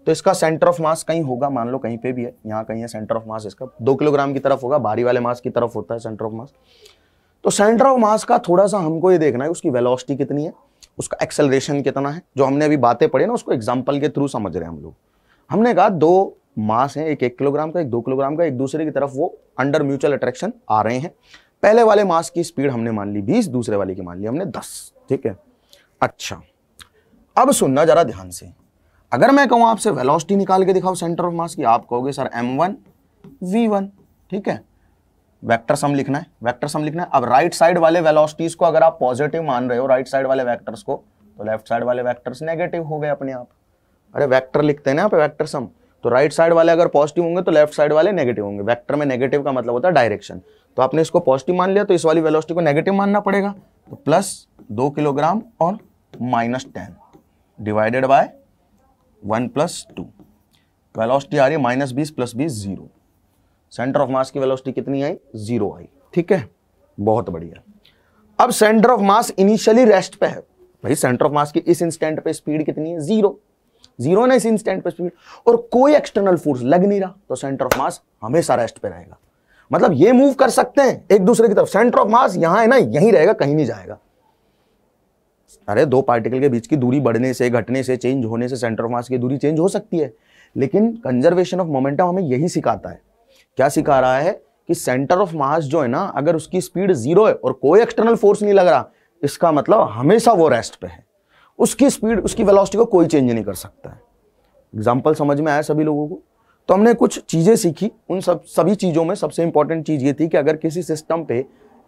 तो इसका सेंटर ऑफ मास कहीं होगा मान लो कहीं पे भी है यहाँ कहीं है सेंटर ऑफ मास इसका दो किलोग्राम की तरफ होगा भारी वाले मास की तरफ होता है सेंटर ऑफ मास तो सेंटर ऑफ मास का थोड़ा सा हमको ये देखना है उसकी वेलोसिटी कितनी है उसका एक्सेलरेशन कितना है जो हमने अभी बातें पढ़ी ना उसको एग्जाम्पल के थ्रू समझ रहे हैं हम लोग हमने कहा दो मास है एक एक किलोग्राम का एक दो किलोग्राम का एक दूसरे की तरफ वो अंडर म्यूचुअल अट्रैक्शन आ रहे हैं पहले वाले मास की स्पीड हमने मान ली बीस दूसरे वाले की मान ली हमने दस ठीक है अच्छा अब सुनना जरा ध्यान से अगर मैं कहूं आपसे वेलोसिटी निकाल के दिखाओ सेंटर ऑफ मास की आप कहोगे sir m one we one ठीक है वेक्टर सम लिखना है वेक्टर सम लिखना है अब राइट साइड वाले वेलोसिटीज को अगर आप पॉजिटिव मान रहे हो राइट साइड वाले वेक्टर्स को तो लेफ्ट साइड वाले वेक्टर्स नेगेटिव हो गए अपने आप अरे वेक्टर लिखते हैं ना आप वेक्टर सम तो राइट साइड वाले अगर पॉजिटिव होंगे तो लेफ्ट साइड वाले नेगेटिव होंगे वेक्टर में नेगेटिव का मतलब होता है डायरेक्शन तो आपने इसको पॉजिटिव मान लिया तो इस वाली वेलोसिटी को नेगेटिव मानना पड़ेगा तो प्लस दो किलोग्राम और minus ten divided by one plus two तो वेलोसिटी आ रही है माइनस बीस प्लस बीस जीरो सेंटर ऑफ मास की वेलोसिटी कितनी आई जीरो आई ठीक है बहुत बढ़िया अब centre of mass initially rest पे है भाई सेंटर ऑफ मास की इस इंस्टेंट पे स्पीड कितनी है जीरो जीरो ना इस इंस्टेंट पे स्पीड और कोई एक्सटर्नल फोर्स लग नहीं रहा तो सेंटर ऑफ मास हमेशा रेस्ट पे रहेगा मतलब ये मूव कर सकते हैं एक दूसरे की तरफ सेंटर ऑफ मास यहां है ना यही रहेगा कहीं नहीं जाएगा अरे दो पार्टिकल के बीच की दूरी बढ़ने से घटने से चेंज होने से सेंटर ऑफ मास की दूरी चेंज हो सकती है लेकिन कंजर्वेशन ऑफ मोमेंटम हमें यही सिखाता है क्या सिखा रहा है कि सेंटर ऑफ मास जो है ना अगर उसकी स्पीड जीरो है और कोई एक्सटर्नल फोर्स नहीं लग रहा इसका मतलब हमेशा वो रेस्ट पे है उसकी स्पीड उसकी वेलोसिटी को कोई चेंज नहीं कर सकता है एग्जाम्पल समझ में आया सभी लोगों को तो हमने कुछ चीज़ें सीखी उन सब सभी चीज़ों में सबसे इंपॉर्टेंट चीज़ ये थी कि अगर किसी सिस्टम पे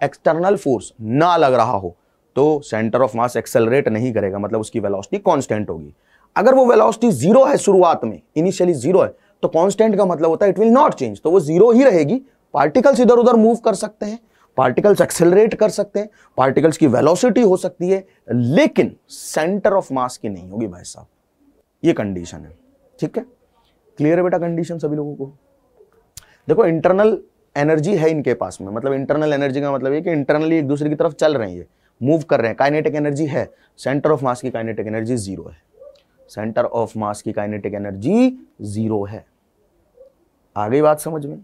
एक्सटर्नल फोर्स ना लग रहा हो तो सेंटर ऑफ मास एक्सेलरेट नहीं करेगा मतलब उसकी वेलोसिटी कांस्टेंट होगी अगर वो वेलोसिटी जीरो है शुरुआत में इनिशियली जीरो है तो कांस्टेंट का मतलब होता है इट विल नॉट चेंज तो वो जीरो ही रहेगी पार्टिकल्स इधर उधर मूव कर सकते हैं पार्टिकल्स एक्सेलरेट कर सकते हैं पार्टिकल्स की वेलोसिटी हो सकती है लेकिन सेंटर ऑफ मास की नहीं होगी भाई साहब ये कंडीशन है ठीक है क्लियर है बेटा कंडीशन सभी लोगों को देखो इंटरनल एनर्जी है इनके पास में मतलब इंटरनल एनर्जी का मतलब ये कि इंटरनली एक दूसरे की तरफ चल रहे हैं ये मूव कर रहे हैं काइनेटिक एनर्जी है सेंटर ऑफ मास की काइनेटिक एनर्जी जीरो है सेंटर ऑफ मास की काइनेटिक एनर्जी जीरो है आ गई बात समझ में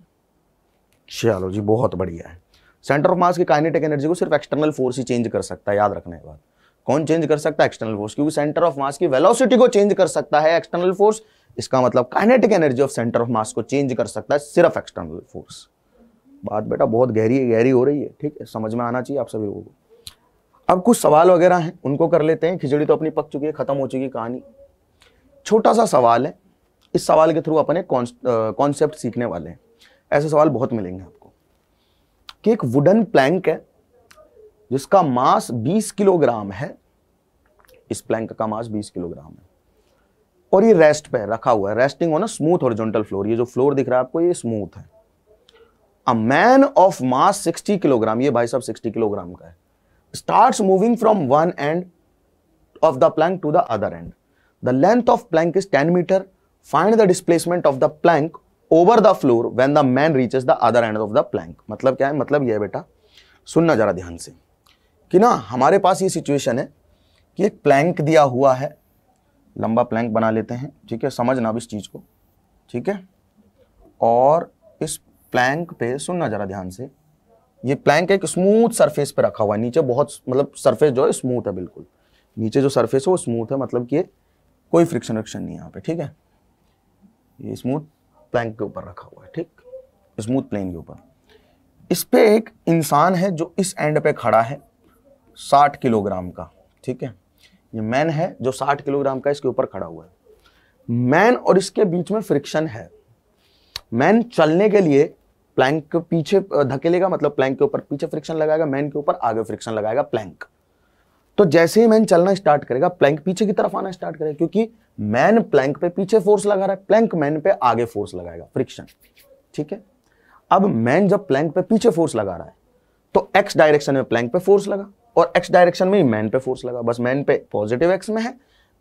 चलो जी बहुत बढ़िया है सेंटर ऑफ मास की काइनेटिक एनर्जी को सिर्फ एक्सटर्नल फोर्स ही चेंज कर सकता है याद रखना है बात कौन चेंज कर सकता है एक्सटर्नल फोर्स क्योंकि सेंटर ऑफ मास की वेलोसिटी को चेंज कर सकता है एक्सटर्नल फोर्स इसका मतलब kinetic energy of centre of mass को चेंज कर सकता है सिर्फ एक्सटर्नल फोर्स बात बेटा बहुत गहरी है गहरी हो रही है ठीक है समझ में आना चाहिए आप सभी लोगों को अब कुछ सवाल वगैरह हैं उनको कर लेते हैं खिचड़ी तो अपनी पक चुकी है खत्म हो चुकी है कहानी छोटा सा सवाल है इस सवाल के थ्रू अपने कॉन्सेप्ट सीखने वाले हैं ऐसे सवाल बहुत मिलेंगे आपको कि एक वुडन प्लैंक है जिसका मास 20 किलोग्राम है इस प्लैंक का मास 20 किलोग्राम है और ये रेस्ट पे रखा हुआ है resting on a smooth horizontal floor ये जो फ्लोर दिख रहा है आपको ये स्मूथ है a man of mass 60 kilogram ये भाई साहब 60 किलोग्राम का है starts moving from one end of the plank to the other end the length of plank is 10 metre find the displacement of the plank over the floor when the man reaches the other end of the plank मतलब क्या है मतलब यह बेटा सुनना जरा ध्यान से कि ना हमारे पास ये सिचुएशन है कि एक प्लैंक दिया हुआ है लंबा प्लैंक बना लेते हैं ठीक है समझना अब इस चीज़ को ठीक है और इस प्लैंक पे सुनना ज़रा ध्यान से ये प्लैंक एक स्मूथ सरफेस पे रखा हुआ है नीचे बहुत मतलब सरफेस जो है स्मूथ है बिल्कुल नीचे जो सरफेस है वो स्मूथ है मतलब कि कोई फ्रिक्शन विक्शन नहीं है यहाँ पे ठीक है ये स्मूथ प्लैंक के ऊपर रखा हुआ है ठीक स्मूथ प्लेन के ऊपर इस पे एक इंसान है जो इस एंड पे खड़ा है साठ किलोग्राम का ठीक है ये मैन है जो 60 किलोग्राम का इसके ऊपर खड़ा हुआ है मैन और इसके बीच में फ्रिक्शन है मैन चलने के लिए प्लैंक के पीछे धकेलेगा मतलब प्लैंक के ऊपर पीछे फ्रिक्शन लगाएगा मैन के ऊपर आगे फ्रिक्शन लगाएगा प्लैंक तो जैसे ही मैन चलना स्टार्ट करेगा प्लैंक पीछे की तरफ आना स्टार्ट करेगा क्योंकि मैन प्लैंक पे पीछे फोर्स लगा रहा है प्लैंक मैन पे आगे फोर्स लगाएगा फ्रिक्शन ठीक है अब मैन जब प्लैंक पे पीछे फोर्स लगा रहा है तो एक्स डायरेक्शन में प्लैंक पे फोर्स लगा और एक्स डायरेक्शन में ही मैन पे फोर्स लगा बस मैन पे पॉजिटिव एक्स में है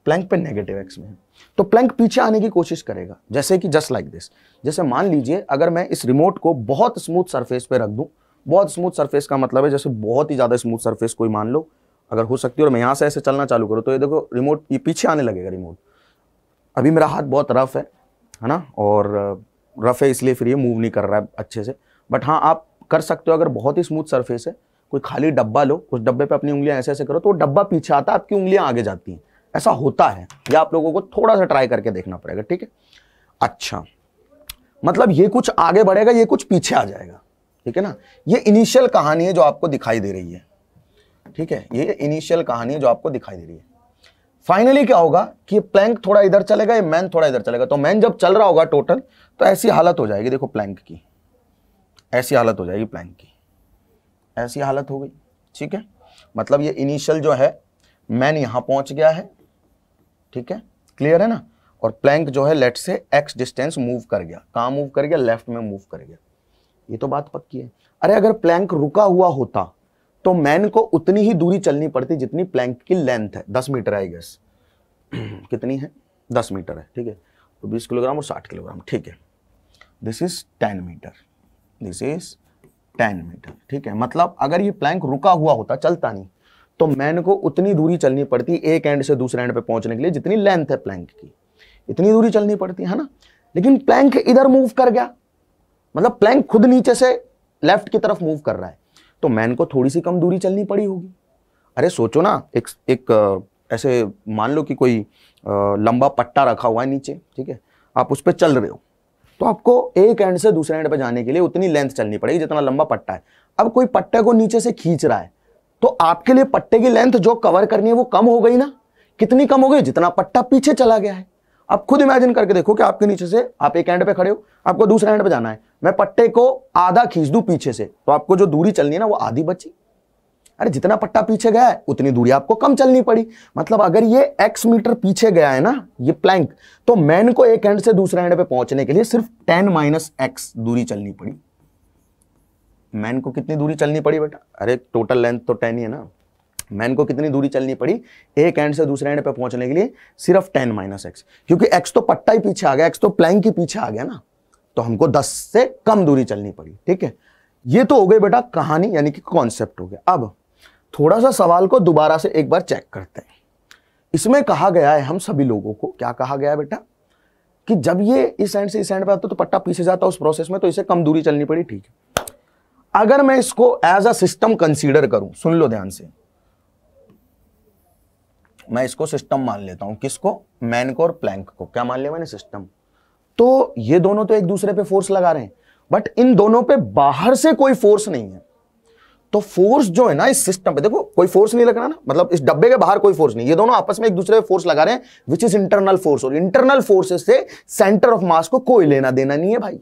प्लैंक पे नेगेटिव एक्स में है तो प्लैंक पीछे आने की कोशिश करेगा जैसे कि जस्ट लाइक दिस जैसे मान लीजिए अगर मैं इस रिमोट को बहुत स्मूथ सरफेस पे रख दूँ बहुत स्मूथ सरफेस का मतलब है जैसे बहुत ही ज़्यादा स्मूथ सरफेस कोई मान लो अगर हो सकती है और मैं यहाँ से ऐसे चलना चालू करूँ तो ये देखो रिमोट ये पीछे आने लगेगा रिमोट अभी मेरा हाथ बहुत रफ है है ना और रफ है इसलिए फिर ये मूव नहीं कर रहा है अच्छे से बट हाँ आप कर सकते हो अगर बहुत ही स्मूथ सरफेस है कोई खाली डब्बा लो उस डब्बे पे अपनी उंगलियां ऐसे ऐसे करो तो वो डब्बा पीछे आता है आपकी उंगलियां आगे जाती हैं ऐसा होता है ये आप लोगों को थोड़ा सा ट्राई करके देखना पड़ेगा ठीक है अच्छा मतलब ये कुछ आगे बढ़ेगा ये कुछ पीछे आ जाएगा ठीक है ना ये इनिशियल कहानी है जो आपको दिखाई दे रही है ठीक है ये इनिशियल कहानी है जो आपको दिखाई दे रही है फाइनली क्या होगा कि प्लैंक थोड़ा इधर चलेगा ये मैन थोड़ा इधर चलेगा तो मैन जब चल रहा होगा टोटल तो ऐसी हालत हो जाएगी देखो प्लैंक की ऐसी हालत हो जाएगी प्लैंक की ऐसी हालत हो गई ठीक है मतलब ये इनिशियल जो है मैन यहाँ पहुँच गया है ठीक है क्लियर है ना और प्लैंक जो है लेट से एक्स डिस्टेंस मूव कर गया कहाँ मूव कर गया लेफ्ट में मूव कर गया ये तो बात पक्की है अरे अगर प्लैंक रुका हुआ होता तो मैन को उतनी ही दूरी चलनी पड़ती जितनी प्लैंक की लेंथ है दस मीटर आई गैस कितनी है दस मीटर है ठीक है तो बीस किलोग्राम और साठ किलोग्राम ठीक है this is ten metre this is ten metre ठीक है मतलब अगर ये प्लैंक रुका हुआ होता चलता नहीं तो मैन को उतनी दूरी चलनी पड़ती एक एंड से दूसरे एंड पे पहुंचने के लिए जितनी लेंथ है प्लैंक की इतनी दूरी चलनी पड़ती है ना लेकिन प्लैंक इधर मूव कर गया मतलब प्लैंक खुद नीचे से लेफ्ट की तरफ मूव कर रहा है तो मैन को थोड़ी सी कम दूरी चलनी पड़ी होगी अरे सोचो ना एक एक ऐसे मान लो कि कोई लंबा पट्टा रखा हुआ है नीचे ठीक है आप उस पर चल रहे हो तो आपको एक एंड से दूसरे एंड पर जाने के लिए उतनी लेंथ चलनी पड़ेगी जितना लंबा पट्टा है अब कोई पट्टे को नीचे से खींच रहा है तो आपके लिए पट्टे की लेंथ जो कवर करनी है वो कम हो गई ना कितनी कम हो गई जितना पट्टा पीछे चला गया है आप खुद इमेजिन करके देखो कि आपके नीचे से आप एक एंड पे खड़े हो आपको दूसरे एंड पे जाना है मैं पट्टे को आधा खींच दू पीछे से तो आपको जो दूरी चलनी है ना वो आधी बची अरे जितना पट्टा पीछे गया है उतनी दूरी आपको कम चलनी पड़ी मतलब अगर ये एक्स मीटर पीछे गया है ना ये प्लैंक तो मैन को एक एंड से दूसरे एंड पे पहुंचने के लिए सिर्फ टेन माइनस एक्स दूरी चलनी पड़ी मैन को कितनी दूरी चलनी पड़ी बेटा अरे टोटल लेंथ तो टेन ही है ना मैन को कितनी दूरी चलनी पड़ी एक एंड से दूसरे एंड पे पहुंचने के लिए सिर्फ टेन माइनस एक्स क्योंकि एक्स तो पट्टा ही पीछे आ गया एक्स तो प्लैंक ही पीछे आ गया ना तो हमको दस से कम दूरी चलनी पड़ी ठीक है ये तो हो गई बेटा कहानी यानी कि कॉन्सेप्ट हो गया अब थोड़ा सा सवाल को दोबारा से एक बार चेक करते हैं इसमें कहा गया है हम सभी लोगों को क्या कहा गया बेटा कि जब ये इस एंड से इस एंड पर आता तो पट्टा पीछे जाता उस प्रोसेस में तो इसे कम दूरी चलनी पड़ी ठीक है अगर मैं इसको एज अ सिस्टम कंसीडर करूं सुन लो ध्यान से मैं इसको सिस्टम मान लेता हूं किसको मैन को और प्लैंक को क्या मान लिया मैंने सिस्टम तो ये दोनों तो एक दूसरे पे फोर्स लगा रहे हैं बट इन दोनों पे बाहर से कोई फोर्स नहीं है तो फोर्स जो है ना इस सिस्टम पे देखो कोई फोर्स नहीं लग रहा ना मतलब इस डब्बे के बाहर कोई फोर्स नहीं ये दोनों आपस में एक दूसरे पे फोर्स लगा रहे हैं विच इज इंटरनल फोर्स और इंटरनल फोर्सेस से सेंटर ऑफ मास को कोई लेना देना नहीं है भाई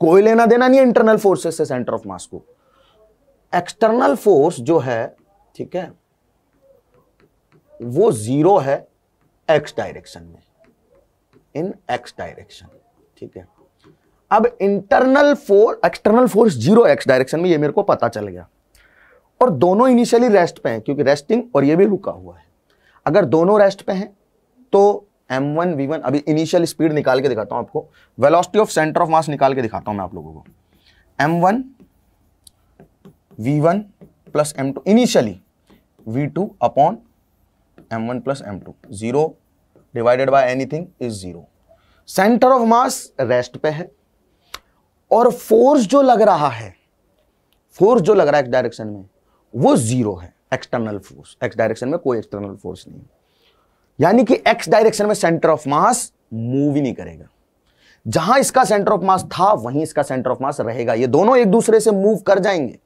कोई लेना देना नहीं है इंटरनल फोर्सेस से सेंटर ऑफ मास को एक्सटर्नल फोर्स जो है ठीक है वो जीरो है एक्स डायरेक्शन में इन एक्स डायरेक्शन ठीक है अब internal force external force zero x direction में ये मेरे को पता चल गया और दोनों इनिशियली रेस्ट पे हैं क्योंकि रेस्टिंग और ये भी रुका हुआ है अगर दोनों रेस्ट पे हैं तो एम वन वी वन अभी इनिशियल स्पीड निकाल के दिखाता हूं आपको velocity of centre of mass निकाल के दिखाता हूं मैं आप लोगों को M one we one plus M two initially V two upon M one plus M two zero divided by anything is zero centre of mass rest पे है और फोर्स जो लग रहा है फोर्स जो लग रहा है एक्स डायरेक्शन में वो जीरो है एक्सटर्नल फोर्स एक्स डायरेक्शन में कोई एक्सटर्नल फोर्स नहीं यानी कि एक्स डायरेक्शन में सेंटर ऑफ मास मूव ही नहीं करेगा जहां इसका सेंटर ऑफ मास था वहीं इसका सेंटर ऑफ मास रहेगा ये दोनों एक दूसरे से मूव कर जाएंगे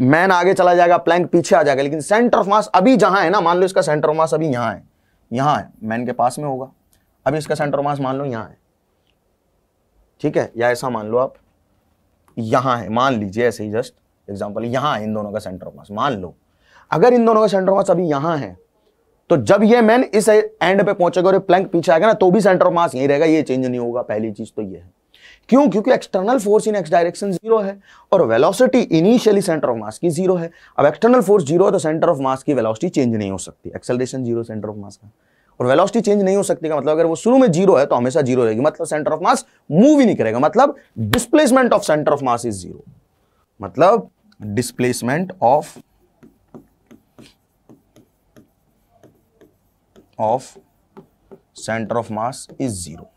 मैन आगे चला जाएगा प्लैंक पीछे आ जाएगा लेकिन सेंटर ऑफ मास अभी जहां है ना मान लो इसका सेंटर ऑफ मास अभी यहां है यहां है मैन के पास में होगा अभी इसका सेंटर ऑफ मास मान लो यहां है ठीक है या ऐसा मान लो आप यहां है मान लीजिए ऐसे ही जस्ट एग्जाम्पल यहां है इन दोनों का सेंटर ऑफ मास मान लो अगर इन दोनों का सेंटर ऑफ मास अभी यहां है तो जब ये मैन इस एंड पे पहुंचेगा और प्लैंक पीछे आएगा ना तो भी सेंटर ऑफ मास यही रहेगा ये चेंज नहीं होगा पहली चीज तो ये है क्यों क्योंकि external force in X direction zero है और velocity initially centre of mass की जीरो है अब एक्सटर्नल फोर्स जीरो है तो सेंटर ऑफ मास की वेलोसिटी चेंज नहीं हो सकती acceleration zero centre of mass का और वेलोसिटी चेंज नहीं हो सकती का मतलब अगर वो शुरू में जीरो है तो हमेशा जीरो रहेगी मतलब सेंटर ऑफ मास मूव ही नहीं करेगा मतलब displacement of centre of mass is zero मतलब displacement of of centre of mass is zero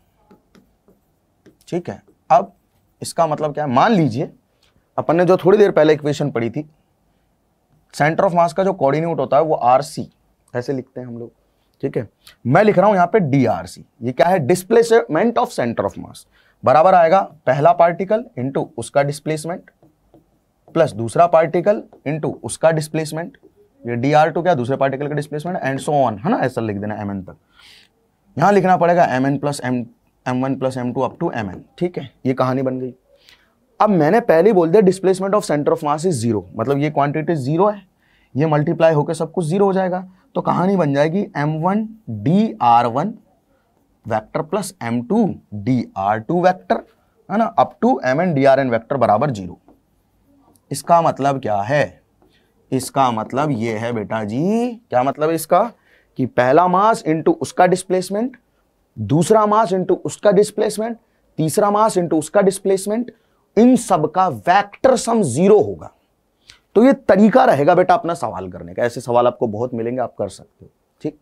ठीक है अब इसका मतलब क्या है मान लीजिए अपन ने जो थोड़ी देर पहले इक्वेशन पढ़ी थी सेंटर ऑफ मास का जो कोऑर्डिनेट होता है वो आर सी ऐसे लिखते हैं हम लोग ठीक है मैं लिख रहा हूं यहां पे डी आर सी ये क्या है displacement of centre of mass बराबर आएगा पहला पार्टिकल इंटू उसका डिस्प्लेसमेंट प्लस दूसरा पार्टिकल इंटू उसका डिस्प्लेसमेंट ये डी आर टू क्या दूसरे पार्टिकल का डिस्प्लेसमेंट एंड सो ऑन है ना ऐसा लिख देना एम एन तक यहां लिखना पड़ेगा M N plus M M one plus M two up to M N ठीक है ये कहानी बन गई अब मैंने पहले बोल दिया displacement of centre of mass is zero मतलब ये क्वांटिटी जीरो है ये मल्टीप्लाई होकर सब कुछ जीरो हो जाएगा तो कहानी बन जाएगी M one D R one vector plus M two D R two vector है ना up to M N D R N vector बराबर जीरो इसका मतलब क्या है इसका मतलब ये है बेटा जी क्या मतलब इसका कि पहला मास इंटू उसका डिस्प्लेसमेंट दूसरा मास इंटू उसका डिस्प्लेसमेंट तीसरा मास इंटू उसका डिस्प्लेसमेंट इन सब का वैक्टर सम जीरो होगा तो ये तरीका रहेगा बेटा अपना सवाल करने का ऐसे सवाल आपको बहुत मिलेंगे आप कर सकते हो ठीक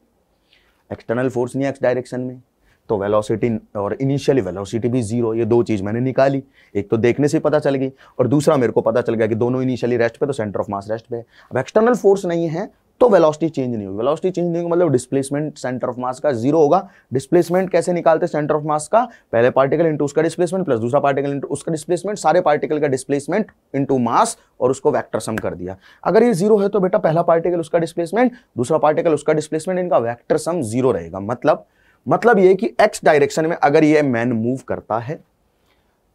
एक्सटर्नल फोर्स नहीं एक्स डायरेक्शन में तो वेलोसिटी और इनिशियली वेलोसिटी भी जीरो ये दो चीज़ मैंने निकाली एक तो देखने से पता चल गई और दूसरा मेरे को पता चल गया कि दोनों इनिशियली रेस्ट पे तो सेंटर ऑफ मास रेस्ट पे अब एक्सटर्नल फोर्स नहीं है तो वेलोसिटी चेंज नहीं होगी वेलोसिटी चेंज नहीं होगी मतलब डिस्प्लेसमेंट सेंटर ऑफ मास का जीरो होगा डिस्प्लेसमेंट कैसे निकालते सेंटर ऑफ मास का पहले पार्टिकल इंटू उसका डिस्प्लेसमेंट प्लस दूसरा पार्टिकल इंटू उसका डिस्प्लेसमेंट सारे पार्टिकल का डिस्प्लेसमेंट इंटू मास और उसको वैक्टर सम कर दिया अगर ये जीरो है तो बेटा पहला पार्टिकल उसका डिस्प्लेसमेंट दूसरा पार्टिकल उसका डिस्प्लेसमेंट इनका वैक्टर सम जीरो रहेगा मतलब मतलब ये कि एक्स डायरेक्शन में अगर ये मैन मूव करता है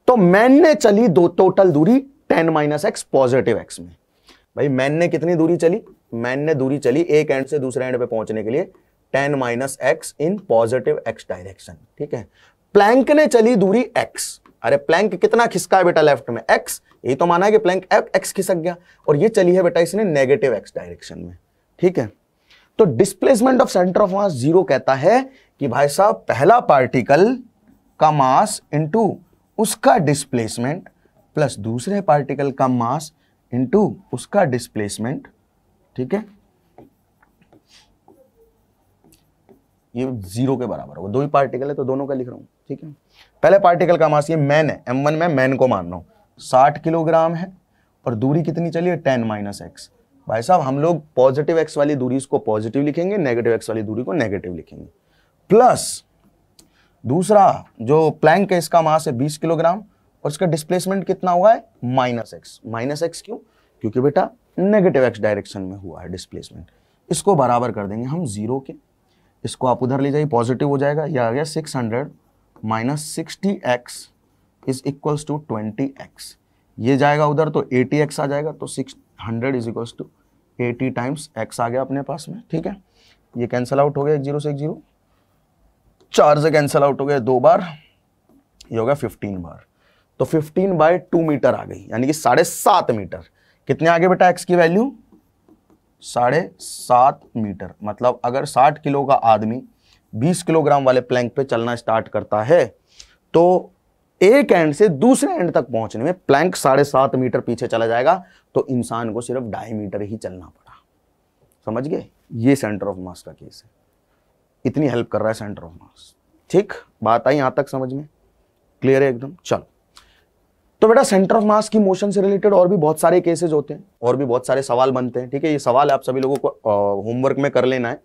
तो मैन ने चली दो टोटल दूरी ten minus X positive X में भाई मैन ने कितनी दूरी चली मैन ने दूरी चली एक एंड से दूसरे एंड पे पहुंचने के लिए ten minus X in positive X direction ठीक है प्लैंक ने चली दूरी एक्स अरे प्लैंक कितना खिसका है बेटा लेफ्ट में एक्स ये तो माना है कि प्लैंक एक्स खिसक गया और ये चली है बेटा इसने नेगेटिव एक्स डायरेक्शन में ठीक है तो displacement of centre of mass zero कहता है कि भाई साहब पहला पार्टिकल का मास इनटू उसका डिस्प्लेसमेंट प्लस दूसरे पार्टिकल का मास इनटू उसका डिस्प्लेसमेंट ठीक है ये जीरो के बराबर होगा दो ही पार्टिकल है तो दोनों का लिख रहा हूं ठीक है पहले पार्टिकल का मास ये मैन है एम वन में मैन को मान रहा हूं साठ किलोग्राम है और दूरी कितनी चली है टेन माइनस एक्स भाई साहब हम लोग पॉजिटिव एक्स वाली दूरी इसको पॉजिटिव लिखेंगे नेगेटिव एक्स वाली दूरी को नेगेटिव लिखेंगे प्लस दूसरा जो प्लैंक है इसका मास है बीस किलोग्राम और इसका डिस्प्लेसमेंट कितना हुआ है माइनस एक्स माइनस एक्स क्यों क्योंकि बेटा नेगेटिव एक्स डायरेक्शन में हुआ है डिस्प्लेसमेंट इसको बराबर कर देंगे हम जीरो के इसको आप उधर ले जाइए पॉजिटिव हो जाएगा यह आ गया six hundred minus sixty X is equals to twenty X ये जाएगा उधर तो एटी एक्स आ जाएगा तो six hundred is equals to eighty times X आ गया अपने पास में ठीक है ये कैंसिल आउट हो गया एक जीरो से एक जीरो चार से कैंसिल आउट हो गया दो बार ये हो गया फिफ्टीन बार तो 15 बाय टू मीटर आ गई यानी कि साढ़े सात मीटर कितने आगे बेटा एक्स की वैल्यू साढ़े सात मीटर मतलब अगर साठ किलो का आदमी बीस किलोग्राम वाले प्लैंक पे चलना स्टार्ट करता है तो एक एंड से दूसरे एंड तक पहुंचने में प्लैंक साढ़े सात मीटर पीछे चला जाएगा तो इंसान को सिर्फ ढाई मीटर ही चलना पड़ा समझ गए ये सेंटर ऑफ मास का केस है इतनी हेल्प कर रहा है सेंटर ऑफ मास ठीक बात आई यहां तक समझ में क्लियर है एकदम चलो तो बेटा सेंटर ऑफ मास की मोशन से रिलेटेड और भी बहुत सारे केसेज होते हैं और भी बहुत सारे सवाल बनते हैं ठीक है ये सवाल आप सभी लोगों को होमवर्क में कर लेना है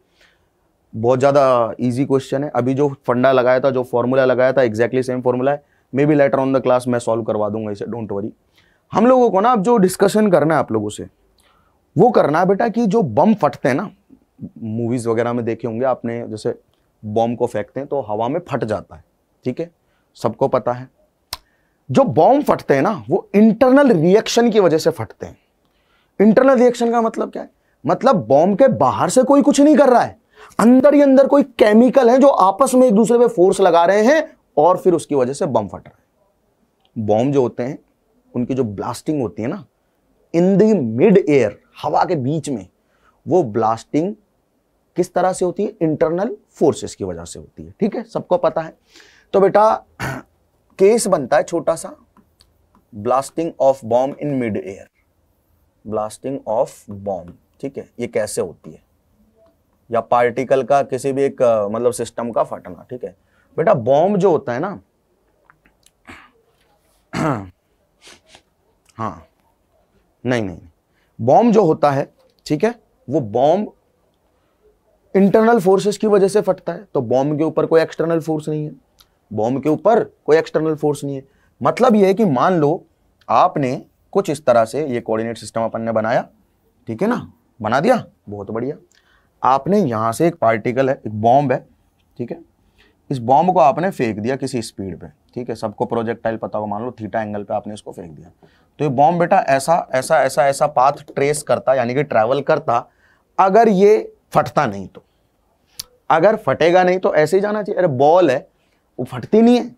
बहुत ज़्यादा इजी क्वेश्चन है अभी जो फंडा लगाया था जो फॉर्मूला लगाया था एक्जैक्टली सेम फॉर्मूला है may be later on the class मैं सॉल्व करवा दूंगा इसे डोंट वरी हम लोगों को ना अब जो डिस्कशन करना है आप लोगों से वो करना है बेटा कि जो बम फटते हैं ना मूवीज़ वगैरह में देखे होंगे आपने जैसे बॉम्ब को फेंकते हैं तो हवा में फट जाता है ठीक है सबको पता है जो बॉम्ब फटते हैं ना वो इंटरनल रिएक्शन की वजह से फटते हैं इंटरनल रिएक्शन का मतलब क्या है मतलब बॉम्ब के बाहर से कोई कुछ नहीं कर रहा है अंदर ही अंदर कोई केमिकल है जो आपस में एक दूसरे पे फोर्स लगा रहे हैं और फिर उसकी वजह से बम फट रहा है बॉम्ब जो होते हैं उनकी जो ब्लास्टिंग होती है ना इन द मिड एयर हवा के बीच में वो ब्लास्टिंग किस तरह से होती है इंटरनल फोर्सेस की वजह से होती है ठीक है सबको पता है तो बेटा केस बनता है छोटा सा blasting of bomb in mid air blasting of bomb ठीक है ये कैसे होती है या पार्टिकल का किसी भी एक मतलब सिस्टम का फटना ठीक है बेटा बॉम्ब जो होता है ना हाँ नहीं नहीं बॉम्ब जो होता है ठीक है वो बॉम्ब इंटरनल फोर्सेस की वजह से फटता है तो बॉम्ब के ऊपर कोई एक्सटर्नल फोर्स नहीं है बॉम्ब के ऊपर कोई एक्सटर्नल फोर्स नहीं है मतलब ये है कि मान लो आपने कुछ इस तरह से ये कोऑर्डिनेट सिस्टम अपन ने बनाया ठीक है ना बना दिया बहुत बढ़िया आपने यहाँ से एक पार्टिकल है एक बॉम्ब है ठीक है इस बॉम्ब को आपने फेंक दिया किसी स्पीड पे ठीक है सबको प्रोजेक्टाइल पता होगा मान लो थीटा एंगल पे आपने इसको फेंक दिया तो ये बॉम्ब बेटा ऐसा ऐसा ऐसा ऐसा पाथ ट्रेस करता यानी कि ट्रैवल करता अगर ये फटता नहीं तो अगर फटेगा नहीं तो ऐसे ही जाना चाहिए अरे बॉल है वो फटती नहीं है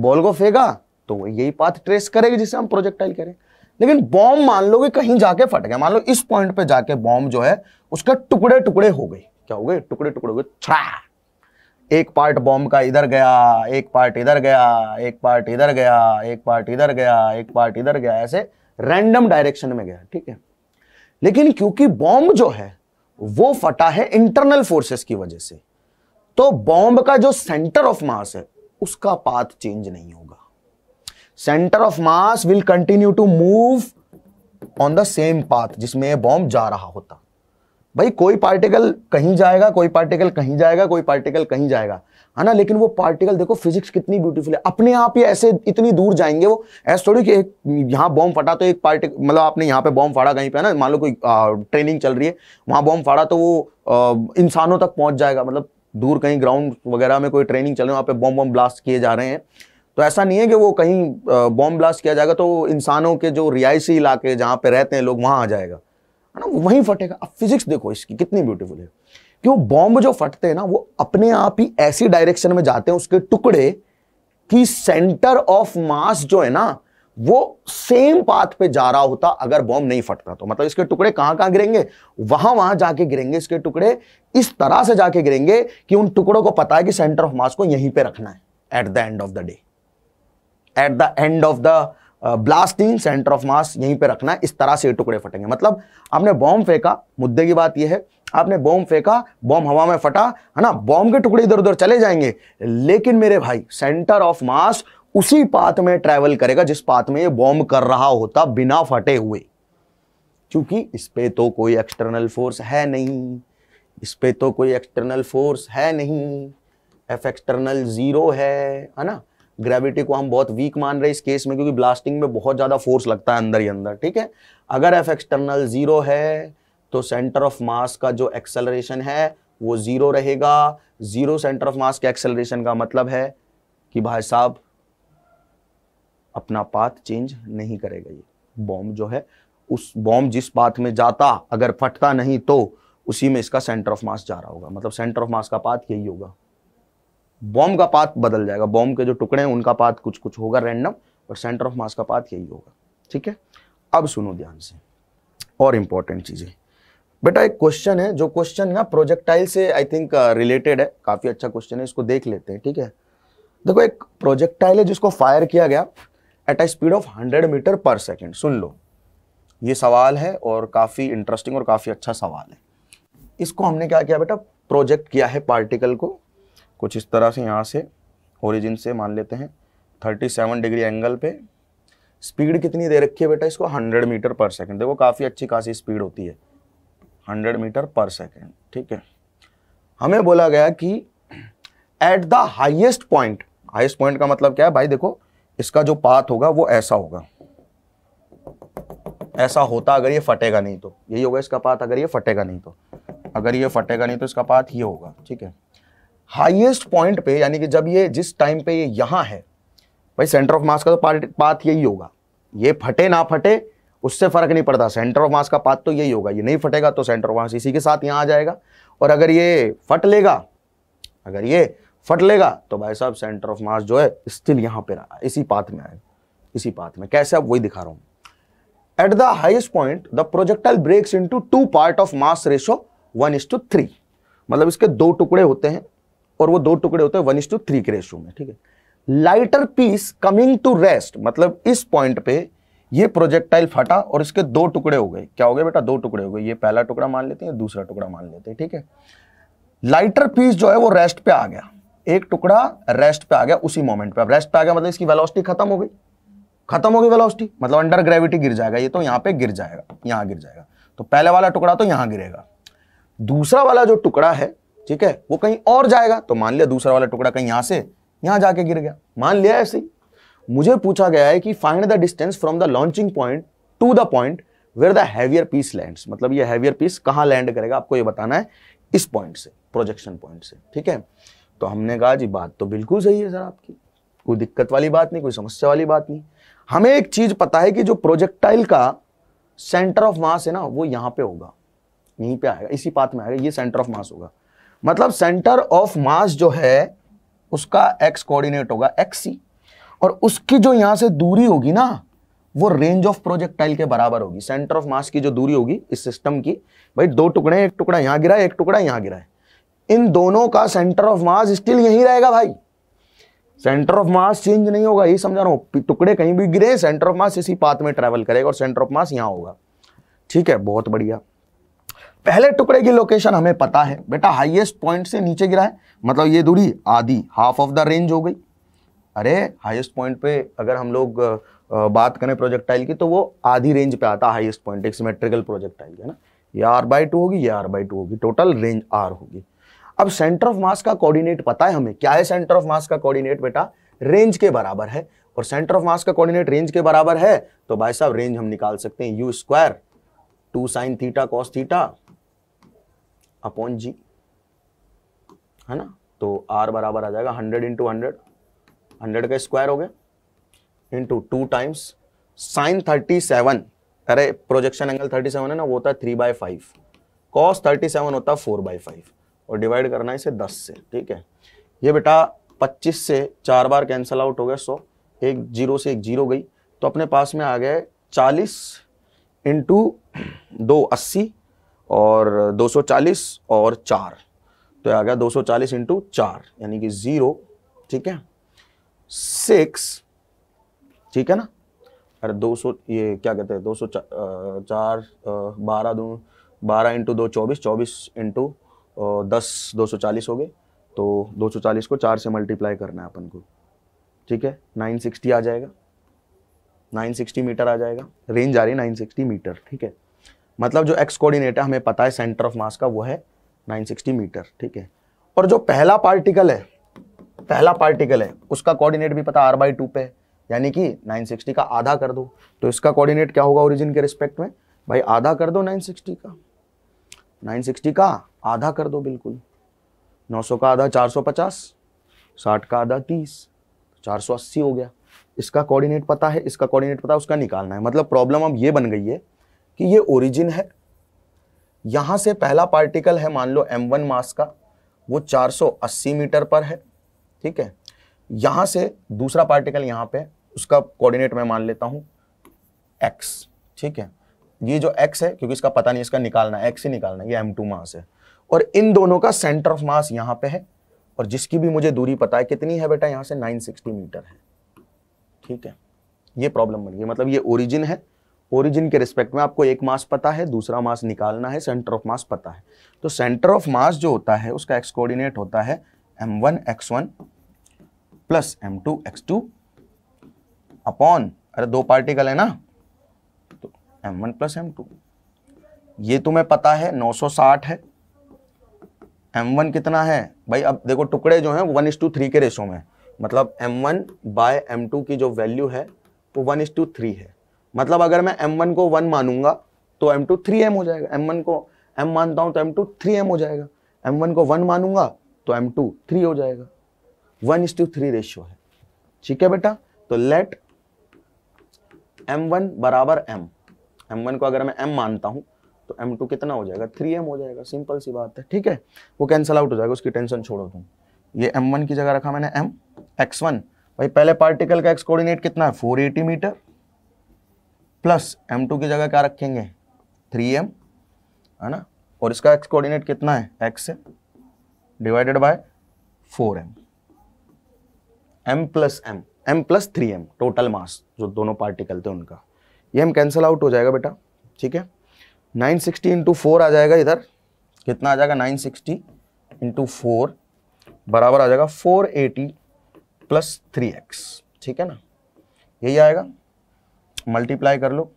बॉल को फेंका तो वो यही पाथ ट्रेस करेगी जिसे हम प्रोजेक्टाइल करें लेकिन बॉम्ब मान लो कि कहीं जाके फट गया मान लो इस पॉइंट पे जाके बॉम्ब जो है उसका टुकड़े टुकड़े हो गए क्या हो गए टुकड़े टुकड़े हो गए छा एक पार्ट बॉम्ब का इधर गया एक पार्ट इधर गया एक पार्ट इधर गया एक पार्ट इधर गया एक पार्ट इधर गया ऐसे रैंडम डायरेक्शन में गया ठीक है लेकिन क्योंकि बॉम्ब जो है वो फटा है इंटरनल फोर्सेस की वजह से तो बॉम्ब का जो सेंटर ऑफ मास है उसका पाथ चेंज नहीं होगा centre of mass will continue to move on the same path जिसमें बॉम्ब जा रहा होता भाई कोई पार्टिकल कहीं जाएगा कोई पार्टिकल कहीं जाएगा कोई पार्टिकल कहीं जाएगा है हाँ ना लेकिन वो पार्टिकल देखो फिजिक्स कितनी ब्यूटीफुल है अपने आप ही ऐसे इतनी दूर जाएंगे वो ऐसा थोड़ी कि एक यहाँ बॉम्ब फटा तो एक पार्टिकल मतलब आपने यहाँ पे बॉम्ब फाड़ा कहीं पे है ना मान लो कोई ट्रेनिंग चल रही है वहां बॉम्ब फाड़ा तो वो इंसानों तक पहुंच जाएगा मतलब दूर कहीं ग्राउंड वगैरह में कोई ट्रेनिंग चल रही वहाँ पे बॉम्ब बॉम्ब ब्लास्ट किए जा रहे हैं तो ऐसा नहीं है कि वो कहीं बॉम्ब ब्लास्ट किया जाएगा तो इंसानों के जो रिहायशी इलाके जहाँ पे रहते हैं लोग वहाँ आ जाएगा है ना वहीं फटेगा अब फिजिक्स देखो इसकी कितनी ब्यूटीफुल है कि वो बॉम्ब जो फटते हैं ना वो अपने आप ही ऐसी डायरेक्शन में जाते हैं उसके टुकड़े की सेंटर ऑफ मास जो है ना वो सेम पाथ पे जा रहा होता अगर बॉम्ब नहीं फटता तो मतलब इसके टुकड़े कहां कहां गिरेंगे वहां वहां जाके गिरेंगे इसके टुकड़े इस तरह से जाके गिरेंगे कि उन टुकड़ों को पता है कि सेंटर ऑफ मास को यहीं पे रखना है at the end of the day at the end of the blasting centre of mass यहीं पे रखना है इस तरह से ये टुकड़े फटेंगे मतलब आपने बॉम्ब फेंका मुद्दे की बात यह है आपने बॉम्ब फेंका बॉम्ब हवा में फटा है ना बॉम्ब के टुकड़े इधर उधर चले जाएंगे लेकिन मेरे भाई सेंटर ऑफ मास उसी पाथ में ट्रैवल करेगा जिस पाथ में ये बॉम्ब कर रहा होता बिना फटे हुए क्योंकि इस पे तो कोई एक्सटर्नल फोर्स है नहीं इस पे तो कोई एक्सटर्नल फोर्स है नहीं एफ एक्सटर्नल ज़ीरो है है ना ग्रेविटी को हम बहुत वीक मान रहे हैं इस केस में क्योंकि ब्लास्टिंग में बहुत ज़्यादा फोर्स लगता है अंदर ही अंदर ठीक है अगर एफ एक्सटर्नल ज़ीरो है तो सेंटर ऑफ मास का जो एक्सेलरेशन है वो ज़ीरो रहेगा ज़ीरो सेंटर ऑफ मास के एक्सेलरेशन का मतलब है कि भाई साहब अपना पाथ चेंज नहीं करेगा ये बॉम्ब जो है उस बॉम्ब जिस पाथ में जाता अगर फटता नहीं तो उसी में इसका सेंटर ऑफ मास जा रहा होगा मतलब सेंटर ऑफ मास का पाथ यही होगा बॉम्ब का पाथ बदल जाएगा बॉम्ब के जो टुकड़े हैं उनका पाथ कुछ कुछ होगा रैंडम और सेंटर ऑफ मास का पाथ यही होगा ठीक है अब सुनो ध्यान से और इंपॉर्टेंट चीज़ें बेटा एक क्वेश्चन है जो क्वेश्चन ना प्रोजेक्टाइल से आई थिंक रिलेटेड है काफ़ी अच्छा क्वेश्चन है इसको देख लेते हैं ठीक है देखो एक प्रोजेक्टाइल है जिसको फायर किया गया at a speed of 100 metre पर सेकेंड सुन लो ये सवाल है और काफ़ी इंटरेस्टिंग और काफ़ी अच्छा सवाल है इसको हमने क्या किया बेटा प्रोजेक्ट किया है पार्टिकल को कुछ इस तरह से यहाँ से ओरिजिन से मान लेते हैं 37 डिग्री एंगल पे स्पीड कितनी दे रखी है बेटा इसको 100 मीटर पर सेकेंड देखो काफ़ी अच्छी खासी स्पीड होती है 100 मीटर पर सेकेंड ठीक है हमें बोला गया कि at the highest point highest point का मतलब क्या है भाई देखो इसका जो पात होगा वो ऐसा होगा ऐसा होता अगर ये फटेगा नहीं तो यही होगा इसका पात अगर ये फटेगा नहीं तो अगर ये फटेगा नहीं तो इसका पात ये होगा ठीक है हाईएस्ट पॉइंट पे यानी कि जब ये जिस टाइम पे ये यहां है भाई सेंटर ऑफ मास का तो पाथ यही होगा ये फटे ना फटे उससे फर्क नहीं पड़ता सेंटर ऑफ मास का पाथ तो यही होगा ये नहीं फटेगा तो सेंटर ऑफ मास इसी के साथ यहां आ जाएगा और अगर ये फट लेगा अगर ये फट लेगा तो भाई साहब सेंटर ऑफ मास जो है स्टिल यहाँ पे रहा इसी पाथ में आएगा इसी पाथ में कैसे आप वही दिखा रहा हूँ at the highest point the projectile breaks into two part of mass ratio one is two three मतलब इसके दो टुकड़े होते हैं और वो दो टुकड़े होते हैं वन इज टू थ्री के रेशो में ठीक है lighter piece coming to rest मतलब इस पॉइंट पे ये प्रोजेक्टाइल फटा और इसके दो टुकड़े हो गए क्या हो गए बेटा दो टुकड़े हो गए ये पहला टुकड़ा मान लेते हैं दूसरा टुकड़ा मान लेते हैं ठीक है लाइटर पीस जो है वो रेस्ट पे आ गया एक टुकड़ा रेस्ट पे आ गया उसी मोमेंट पे अब रेस्ट पे आ गया मतलब इसकी वेलोसिटी खत्म हो गई खत्म हो गई वेलोसिटी मतलब अंडर ग्रेविटी गिर जाएगा ये तो यहां पे गिर जाएगा यहां गिर जाएगा तो पहले वाला टुकड़ा तो यहां गिरेगा दूसरा वाला जो टुकड़ा है ठीक है वो कहीं और जाएगा तो मान लिया दूसरा वाला टुकड़ा कहीं यहां से यहां जाके गिर गया मान लिया ऐसे मुझे पूछा गया है कि find the distance from the launching point to the point where the heavier piece land मतलब ये हैवियर पीस कहां लैंड करेगा आपको ये बताना है इस पॉइंट से प्रोजेक्शन पॉइंट से ठीक है तो हमने कहा जी बात तो बिल्कुल सही है सर आपकी कोई दिक्कत वाली बात नहीं कोई समस्या वाली बात नहीं हमें एक चीज पता है कि जो प्रोजेक्टाइल का सेंटर ऑफ मास है ना वो यहां पे होगा यहीं पे आएगा इसी पाथ में आएगा ये सेंटर ऑफ मास होगा मतलब सेंटर ऑफ मास जो है उसका एक्स कोऑर्डिनेट होगा एक्स सी और उसकी जो यहां से दूरी होगी ना वो रेंज ऑफ प्रोजेक्टाइल के बराबर होगी सेंटर ऑफ मास की जो दूरी होगी इस सिस्टम की भाई दो टुकड़े एक टुकड़ा यहां गिरा है एक टुकड़ा यहां गिरा है इन दोनों का सेंटर ऑफ मास स्टिल यही रहेगा भाई सेंटर ऑफ मास चेंज नहीं होगा यही समझा रहा हूँ टुकड़े कहीं भी गिरे सेंटर ऑफ मास इसी पाथ में ट्रेवल करेगा और सेंटर ऑफ मास यहाँ होगा ठीक है बहुत बढ़िया पहले टुकड़े की लोकेशन हमें पता है बेटा हाईएस्ट पॉइंट से नीचे गिरा है मतलब ये दूरी आधी हाफ ऑफ द रेंज हो गई अरे हाईएस्ट पॉइंट पे अगर हम लोग बात करें प्रोजेक्टाइल की तो वो आधी रेंज पे आता हाईएस्ट पॉइंट एक सिमेट्रिकल प्रोजेक्टाइल है ना ये आर बाई टू होगी ये आर बाई टू होगी टोटल रेंज आर होगी अब सेंटर ऑफ मास का कोऑर्डिनेट पता है हमें क्या है सेंटर ऑफ मास का कोऑर्डिनेट बेटा रेंज के बराबर है और सेंटर ऑफ मास का कोऑर्डिनेट रेंज के बराबर है तो भाई साहब रेंज हम निकाल सकते हैं U square two sine theta cos theta upon G है ना तो आर बराबर आ जाएगा हंड्रेड इंटू हंड्रेड हंड्रेड का स्क्वायर हो गया into two times sine thirty seven अरे प्रोजेक्शन एंगल थर्टी सेवन है ना वो होता है three by five cos thirty seven होता है फोर बाय फाइव और डिवाइड करना है इसे दस से ठीक है ये बेटा पच्चीस से चार बार कैंसिल आउट हो गया सौ एक जीरो से एक जीरो गई तो अपने पास में आ गए चालीस इंटू दो अस्सी और 240 और चार तो आ गया 240 सौ चालीस इंटू चार यानी कि ज़ीरो ठीक है सिक्स ठीक है ना अरे 200 ये क्या कहते हैं दो सौ चार बारह दो बारह इंटू दो चौबीस चौबीस इंटू दस दो सौ चालीस हो गए तो दो सौ चालीस को चार से मल्टीप्लाई करना है अपन को ठीक है नाइन सिक्सटी आ जाएगा नाइन सिक्सटी मीटर आ जाएगा रेंज आ रही है नाइन सिक्सटी मीटर ठीक है मतलब जो एक्स कोऑर्डिनेट है हमें पता है सेंटर ऑफ मास का वो है नाइन सिक्सटी मीटर ठीक है और जो पहला पार्टिकल है पहला पार्टिकल है उसका कोऑर्डिनेट भी पता आर बाई टू पे यानी कि 960 का आधा कर दो तो इसका कोऑर्डिनेट क्या होगा ओरिजिन के रिस्पेक्ट में भाई आधा कर दो 960 का 960 का आधा कर दो बिल्कुल 900 का आधा 450, 60 का आधा 30, 480 हो गया इसका कोऑर्डिनेट पता है इसका कोऑर्डिनेट पता है उसका निकालना है मतलब प्रॉब्लम अब ये बन गई है कि ये ओरिजिन है यहाँ से पहला पार्टिकल है मान लो M1 मास का वो 480 मीटर पर है ठीक है यहाँ से दूसरा पार्टिकल यहाँ पे उसका कोऑर्डिनेट मैं मान लेता हूँ x ठीक है ये जो x है क्योंकि इसका पता नहीं इसका निकालना है एक्स ही निकालना है ये टू मास है और इन दोनों का सेंटर ऑफ मास यहां पे है और जिसकी भी मुझे दूरी पता है कितनी है बेटा यहां से 960 मीटर है ठीक है ये प्रॉब्लम बन गई मतलब ये ओरिजिन है ओरिजिन के रिस्पेक्ट में आपको एक मास पता है दूसरा मास निकालना है सेंटर ऑफ मास पता है तो सेंटर ऑफ मास जो होता है उसका एक्स कोऑर्डिनेट होता है M one X one plus M two X two upon अरे दो पार्टिकल है ना तो M one plus M two ये तुम्हें पता है 960 है एम वन कितना है भाई अब देखो टुकड़े जो हैं वन इज टू थ्री के रेशो में मतलब M one by M two की जो वैल्यू है वो वन इज टू थ्री है मतलब अगर मैं एम वन को वन मानूंगा तो एम टू थ्री एम हो जाएगा एम वन को एम मानता हूँ तो एम टू थ्री एम हो जाएगा एम वन को वन मानूंगा तो एम टू थ्री हो जाएगा one is two three ratio है ठीक है बेटा तो लेट एम वन बराबर एम एम वन को अगर मैं एम मानता हूँ तो एम टू कितना हो जाएगा थ्री एम हो जाएगा सिंपल सी बात है ठीक है वो कैंसिल आउट हो जाएगा उसकी टेंशन छोड़ो तुम ये एम वन की जगह रखा मैंने एम एक्स वन भाई पहले पार्टिकल का एक्स कोऑर्डिनेट कितना है four eighty metre plus M two की जगह क्या रखेंगे थ्री एम है ना और इसका एक्स कोऑर्डिनेट कितना है X divided by four M M plus M M plus three M total mass जो दोनों पार्टिकल थे उनका ये एम कैंसिल आउट हो जाएगा बेटा ठीक है नाइन सिक्सटी इंटू फोर आ जाएगा इधर कितना आ जाएगा नाइन सिक्सटी इंटू फोर बराबर आ जाएगा four eighty plus three X ठीक है ना यही आएगा मल्टीप्लाई कर लो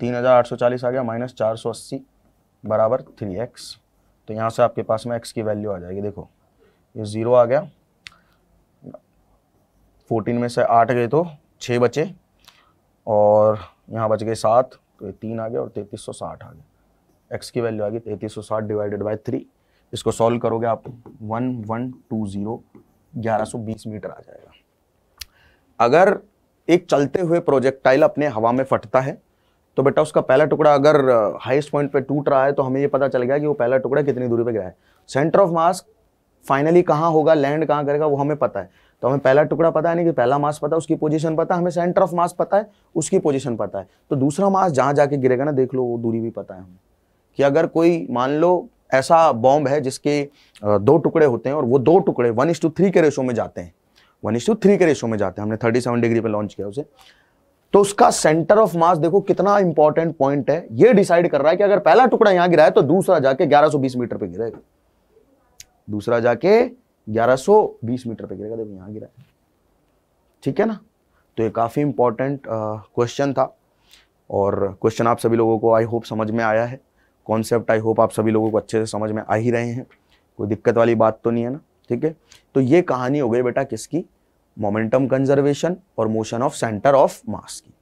तीन हज़ार आठ सौ चालीस आ गया माइनस चार सौ अस्सी बराबर थ्री एक्स तो यहाँ से आपके पास में एक्स की वैल्यू आ जाएगी देखो ये ज़ीरो आ गया फोर्टीन में से आठ गए तो छः बचे और यहाँ बच गए सात तो ये तीन आ गया और तैतीस सौ साठ आ गया एक्स की वैल्यू आ गई तैतीस सौ साठ डिवाइडेड बाई थ्री इसको सॉल्व करोगे आप वन वन टू ज़ीरो ग्यारह सौ बीस मीटर आ जाएगा अगर एक चलते हुए प्रोजेक्टाइल अपने हवा में फटता है तो बेटा उसका पहला टुकड़ा अगर हाइस्ट uh, पॉइंट पे टूट रहा है तो हमें ये पता चल गया कि वो पहला टुकड़ा कितनी दूरी पे गया है सेंटर ऑफ मास फाइनली कहाँ होगा लैंड कहाँ करेगा वो हमें पता है तो हमें पहला टुकड़ा पता है नहीं कि पहला मास पता है उसकी पोजीशन पता है हमें सेंटर ऑफ मास पता है उसकी पोजीशन पता है तो दूसरा मास जहां जाके गिरेगा ना देख लो वो दूरी भी पता है हमें कि अगर कोई मान लो ऐसा बॉम्ब है जिसके दो टुकड़े होते हैं और वो दो टुकड़े वन इस टू थ्री के रेशो में जाते हैं वन इस टू थ्री के रेशो में जाते हैं हमने थर्टी सेवन डिग्री पर लॉन्च किया उसे तो उसका सेंटर ऑफ मास देखो कितना इंपॉर्टेंट पॉइंट है ये डिसाइड कर रहा है कि अगर पहला टुकड़ा यहां गिरा है तो दूसरा जाके 1120 मीटर पर गिरेगा दूसरा जाके 1120 मीटर पे गिरेगा देखो यहाँ गिरा ठीक है ना तो ये काफ़ी इम्पोर्टेंट क्वेश्चन था और क्वेश्चन आप सभी लोगों को आई होप समझ में आया है कॉन्सेप्ट आई होप आप सभी लोगों को अच्छे से समझ में आ ही रहे हैं कोई दिक्कत वाली बात तो नहीं है ना ठीक है तो ये कहानी हो गई बेटा किसकी मोमेंटम कंजर्वेशन और motion of centre of mass की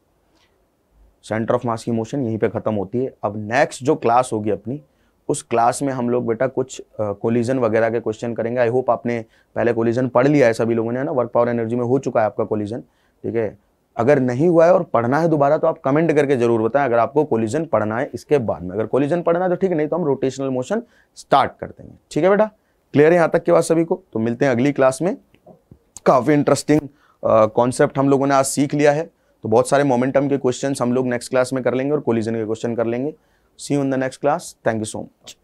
सेंटर ऑफ मास की मोशन यहीं पे ख़त्म होती है अब नेक्स्ट जो क्लास होगी अपनी उस क्लास में हम लोग बेटा कुछ कोलिजन वगैरह के क्वेश्चन करेंगे आई होप आपने पहले कोलिजन पढ़ लिया है सभी लोगों ने ना वर्क पावर एनर्जी में हो चुका है आपका कोलिजन ठीक है अगर नहीं हुआ है और पढ़ना है दोबारा तो आप कमेंट करके जरूर बताएं अगर आपको कोलिजन पढ़ना है इसके बाद में अगर कोलिजन पढ़ना है तो ठीक है नहीं तो हम रोटेशनल मोशन स्टार्ट कर देंगे ठीक है बेटा क्लियर है यहाँ तक के बाद सभी को तो मिलते हैं अगली क्लास में काफ़ी इंटरेस्टिंग कॉन्सेप्ट हम लोगों ने आज सीख लिया है तो बहुत सारे मोमेंटम के क्वेश्चन हम लोग नेक्स्ट क्लास में कर लेंगे और कोलिजन के क्वेश्चन कर लेंगे See you in the next class. Thank you so much.